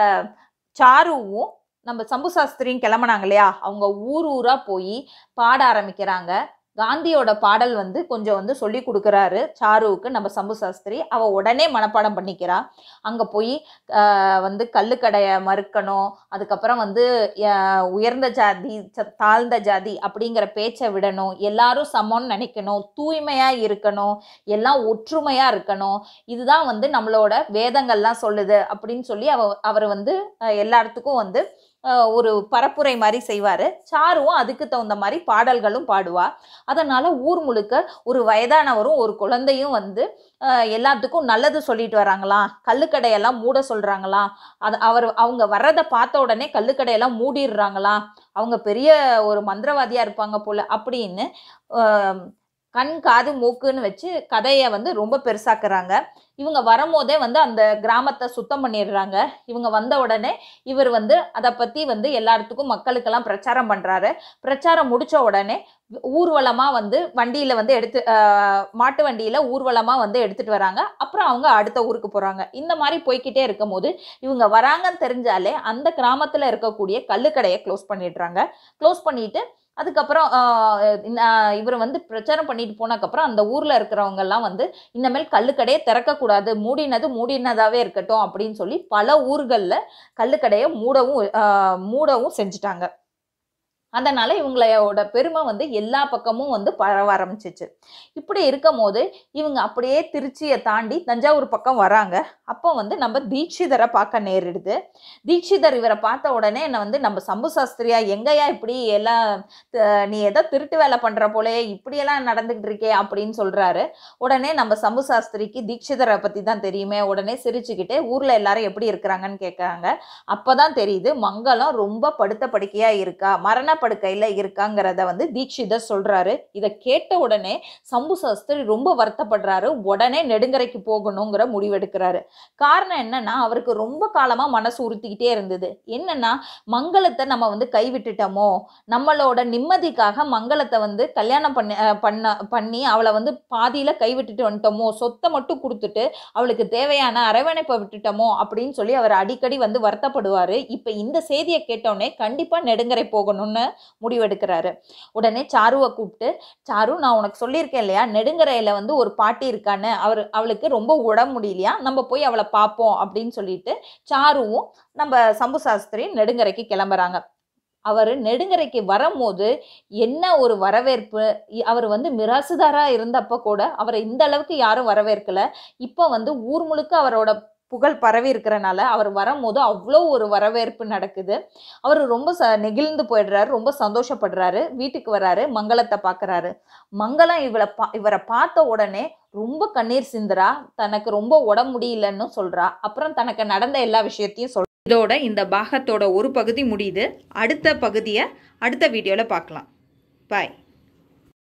சாருவும் நம்ம சம்பு சாஸ்திரியும் கிளம்புனாங்க இல்லையா அவங்க ஊர் ஊராக போய் பாட ஆரம்பிக்கிறாங்க காந்தியோட பாடல் வந்து கொஞ்சம் வந்து சொல்லி கொடுக்குறாரு சாருவுக்கு நம்ம சம்பு சாஸ்திரி அவள் உடனே மனப்பாடம் பண்ணிக்கிறா அங்கே போய் வந்து கல்லுக்கடையை மறுக்கணும் அதுக்கப்புறம் வந்து உயர்ந்த ஜாதி தாழ்ந்த ஜாதி அப்படிங்கிற பேச்சை விடணும் எல்லாரும் சமம்னு நினைக்கணும் தூய்மையாக இருக்கணும் எல்லாம் ஒற்றுமையாக இருக்கணும் இதுதான் வந்து நம்மளோட வேதங்கள்லாம் சொல்லுது அப்படின்னு சொல்லி அவ அவர் வந்து எல்லாத்துக்கும் வந்து ஒரு பரப்புரை மாதிரி செய்வார் சாருவும் அதுக்கு தகுந்த மாதிரி பாடல்களும் பாடுவார் அதனால் ஊர் முழுக்க ஒரு வயதானவரும் ஒரு குழந்தையும் வந்து எல்லாத்துக்கும் நல்லது சொல்லிட்டு வராங்களாம் கல்லுக்கடையெல்லாம் மூட சொல்கிறாங்களாம் அது அவர் அவங்க வர்றதை பார்த்த உடனே கல்லுக்கடையெல்லாம் மூடிடுறாங்களாம் அவங்க பெரிய ஒரு மந்திரவாதியாக இருப்பாங்க போல் அப்படின்னு கண் காது மூக்குன்னு வச்சு கதையை வந்து ரொம்ப பெருசாக்குறாங்க இவங்க வரும்போதே வந்து அந்த கிராமத்தை சுத்தம் பண்ணிடுறாங்க இவங்க வந்த உடனே இவர் வந்து அதை பற்றி வந்து எல்லாத்துக்கும் மக்களுக்கெல்லாம் பிரச்சாரம் பண்ணுறாரு பிரச்சாரம் முடித்த உடனே ஊர்வலமாக வந்து வண்டியில் வந்து எடுத்து மாட்டு வண்டியில் ஊர்வலமாக வந்து எடுத்துகிட்டு வராங்க அப்புறம் அவங்க அடுத்த ஊருக்கு போகிறாங்க இந்த மாதிரி போய்கிட்டே இருக்கும் போது இவங்க வராங்கன்னு தெரிஞ்சாலே அந்த கிராமத்தில் இருக்கக்கூடிய கல்லுக்கடையை க்ளோஸ் பண்ணிடுறாங்க க்ளோஸ் பண்ணிவிட்டு அதுக்கப்புறம் இவர் வந்து பிரச்சாரம் பண்ணிட்டு போனதுக்கப்புறம் அந்த ஊரில் இருக்கிறவங்கெல்லாம் வந்து இந்தமாரி கல்லுக்கடையை திறக்கக்கூடாது மூடினது மூடினதாகவே இருக்கட்டும் அப்படின்னு சொல்லி பல ஊர்களில் கல்லுக்கடையை மூடவும் மூடவும் செஞ்சுட்டாங்க அதனால் இவங்களோட பெருமை வந்து எல்லா பக்கமும் வந்து பரவ ஆரம்பிச்சிச்சு இப்படி இருக்கும் போது இவங்க அப்படியே திருச்சியை தாண்டி தஞ்சாவூர் பக்கம் வராங்க அப்போ வந்து நம்ம தீட்சிதரை பார்க்க நேரிடுது தீட்சிதர் இவரை பார்த்த உடனே என்னை வந்து நம்ம சம்பு சாஸ்திரியா எங்கேயா இப்படி எல்லாம் நீ எதோ திருட்டு வேலை பண்ணுற போலே இப்படியெல்லாம் நடந்துக்கிட்டு இருக்கே அப்படின்னு சொல்கிறாரு உடனே நம்ம சம்பு சாஸ்திரிக்கு தீட்சிதரை பற்றி தான் தெரியுமே உடனே சிரிச்சுக்கிட்டு ஊரில் எல்லாரும் எப்படி இருக்கிறாங்கன்னு கேட்குறாங்க அப்போ தான் தெரியுது மங்களம் ரொம்ப படுத்த படுக்கையாக இருக்கா மரண படுக்கையில் இருக்காங்கிறத வந்து தீட்சித சொல்கிறாரு இதை கேட்ட உடனே சம்பு சாஸ்திரி ரொம்ப வருத்தப்படுறாரு உடனே நெடுங்கரைக்கு போகணுங்கிற முடிவெடுக்கிறாரு காரணம் என்னன்னா அவருக்கு ரொம்ப காலமாக மனசு உறுத்திக்கிட்டே இருந்தது என்னன்னா மங்களத்தை நம்ம வந்து கைவிட்டுட்டோமோ நம்மளோட நிம்மதிக்காக மங்களத்தை வந்து கல்யாணம் பண்ண பண்ண பண்ணி அவளை வந்து பாதியில் கைவிட்டுட்டு வந்துட்டோமோ சொத்தை மட்டும் கொடுத்துட்டு அவளுக்கு தேவையான அரவணைப்பை விட்டுட்டோமோ அப்படின்னு சொல்லி அவர் அடிக்கடி வந்து வருத்தப்படுவார் இப்போ இந்த செய்தியை கேட்டோடனே கண்டிப்பாக நெடுங்கரை போகணும்னு முடிவெடுக்கிறாரு உடனே சாருவை கூப்பிட்டு சாரு நான் உனக்கு சொல்லியிருக்கேன் இல்லையா நெடுங்கரையில் வந்து ஒரு பாட்டி இருக்கான்னு அவர் அவளுக்கு ரொம்ப உடம்பு முடியலையா நம்ம போய் அவளை பார்ப்போம் அப்படின்னு சொல்லிட்டு சாருவும் நம்ம சம்பு சாஸ்திரி நெடுங்கரைக்கு கிளம்புறாங்க அவர் நெடுங்கரைக்கு வரும்போது என்ன ஒரு வரவேற்பு அவர் வந்து மிராசுதாராக இருந்தப்போ கூட அவரை இந்த அளவுக்கு யாரும் வரவேற்கலை இப்போ வந்து ஊர் முழுக்க அவரோட புகழ் பரவி இருக்கிறனால அவர் வரும்போது அவ்வளோ ஒரு வரவேற்பு நடக்குது அவர் ரொம்ப ச நெகிழ்ந்து போயிடுறாரு ரொம்ப சந்தோஷப்படுறாரு வீட்டுக்கு வர்றாரு மங்களத்தை பார்க்குறாரு மங்களம் இவளை பா இவரை பார்த்த உடனே ரொம்ப கண்ணீர் சிந்துறா தனக்கு ரொம்ப உடம்பு முடியலன்னு சொல்கிறா அப்புறம் தனக்கு நடந்த எல்லா விஷயத்தையும் சொல் இதோட இந்த பாகத்தோட ஒரு பகுதி முடியுது அடுத்த பகுதியை அடுத்த வீடியோவில் பார்க்கலாம் பாய்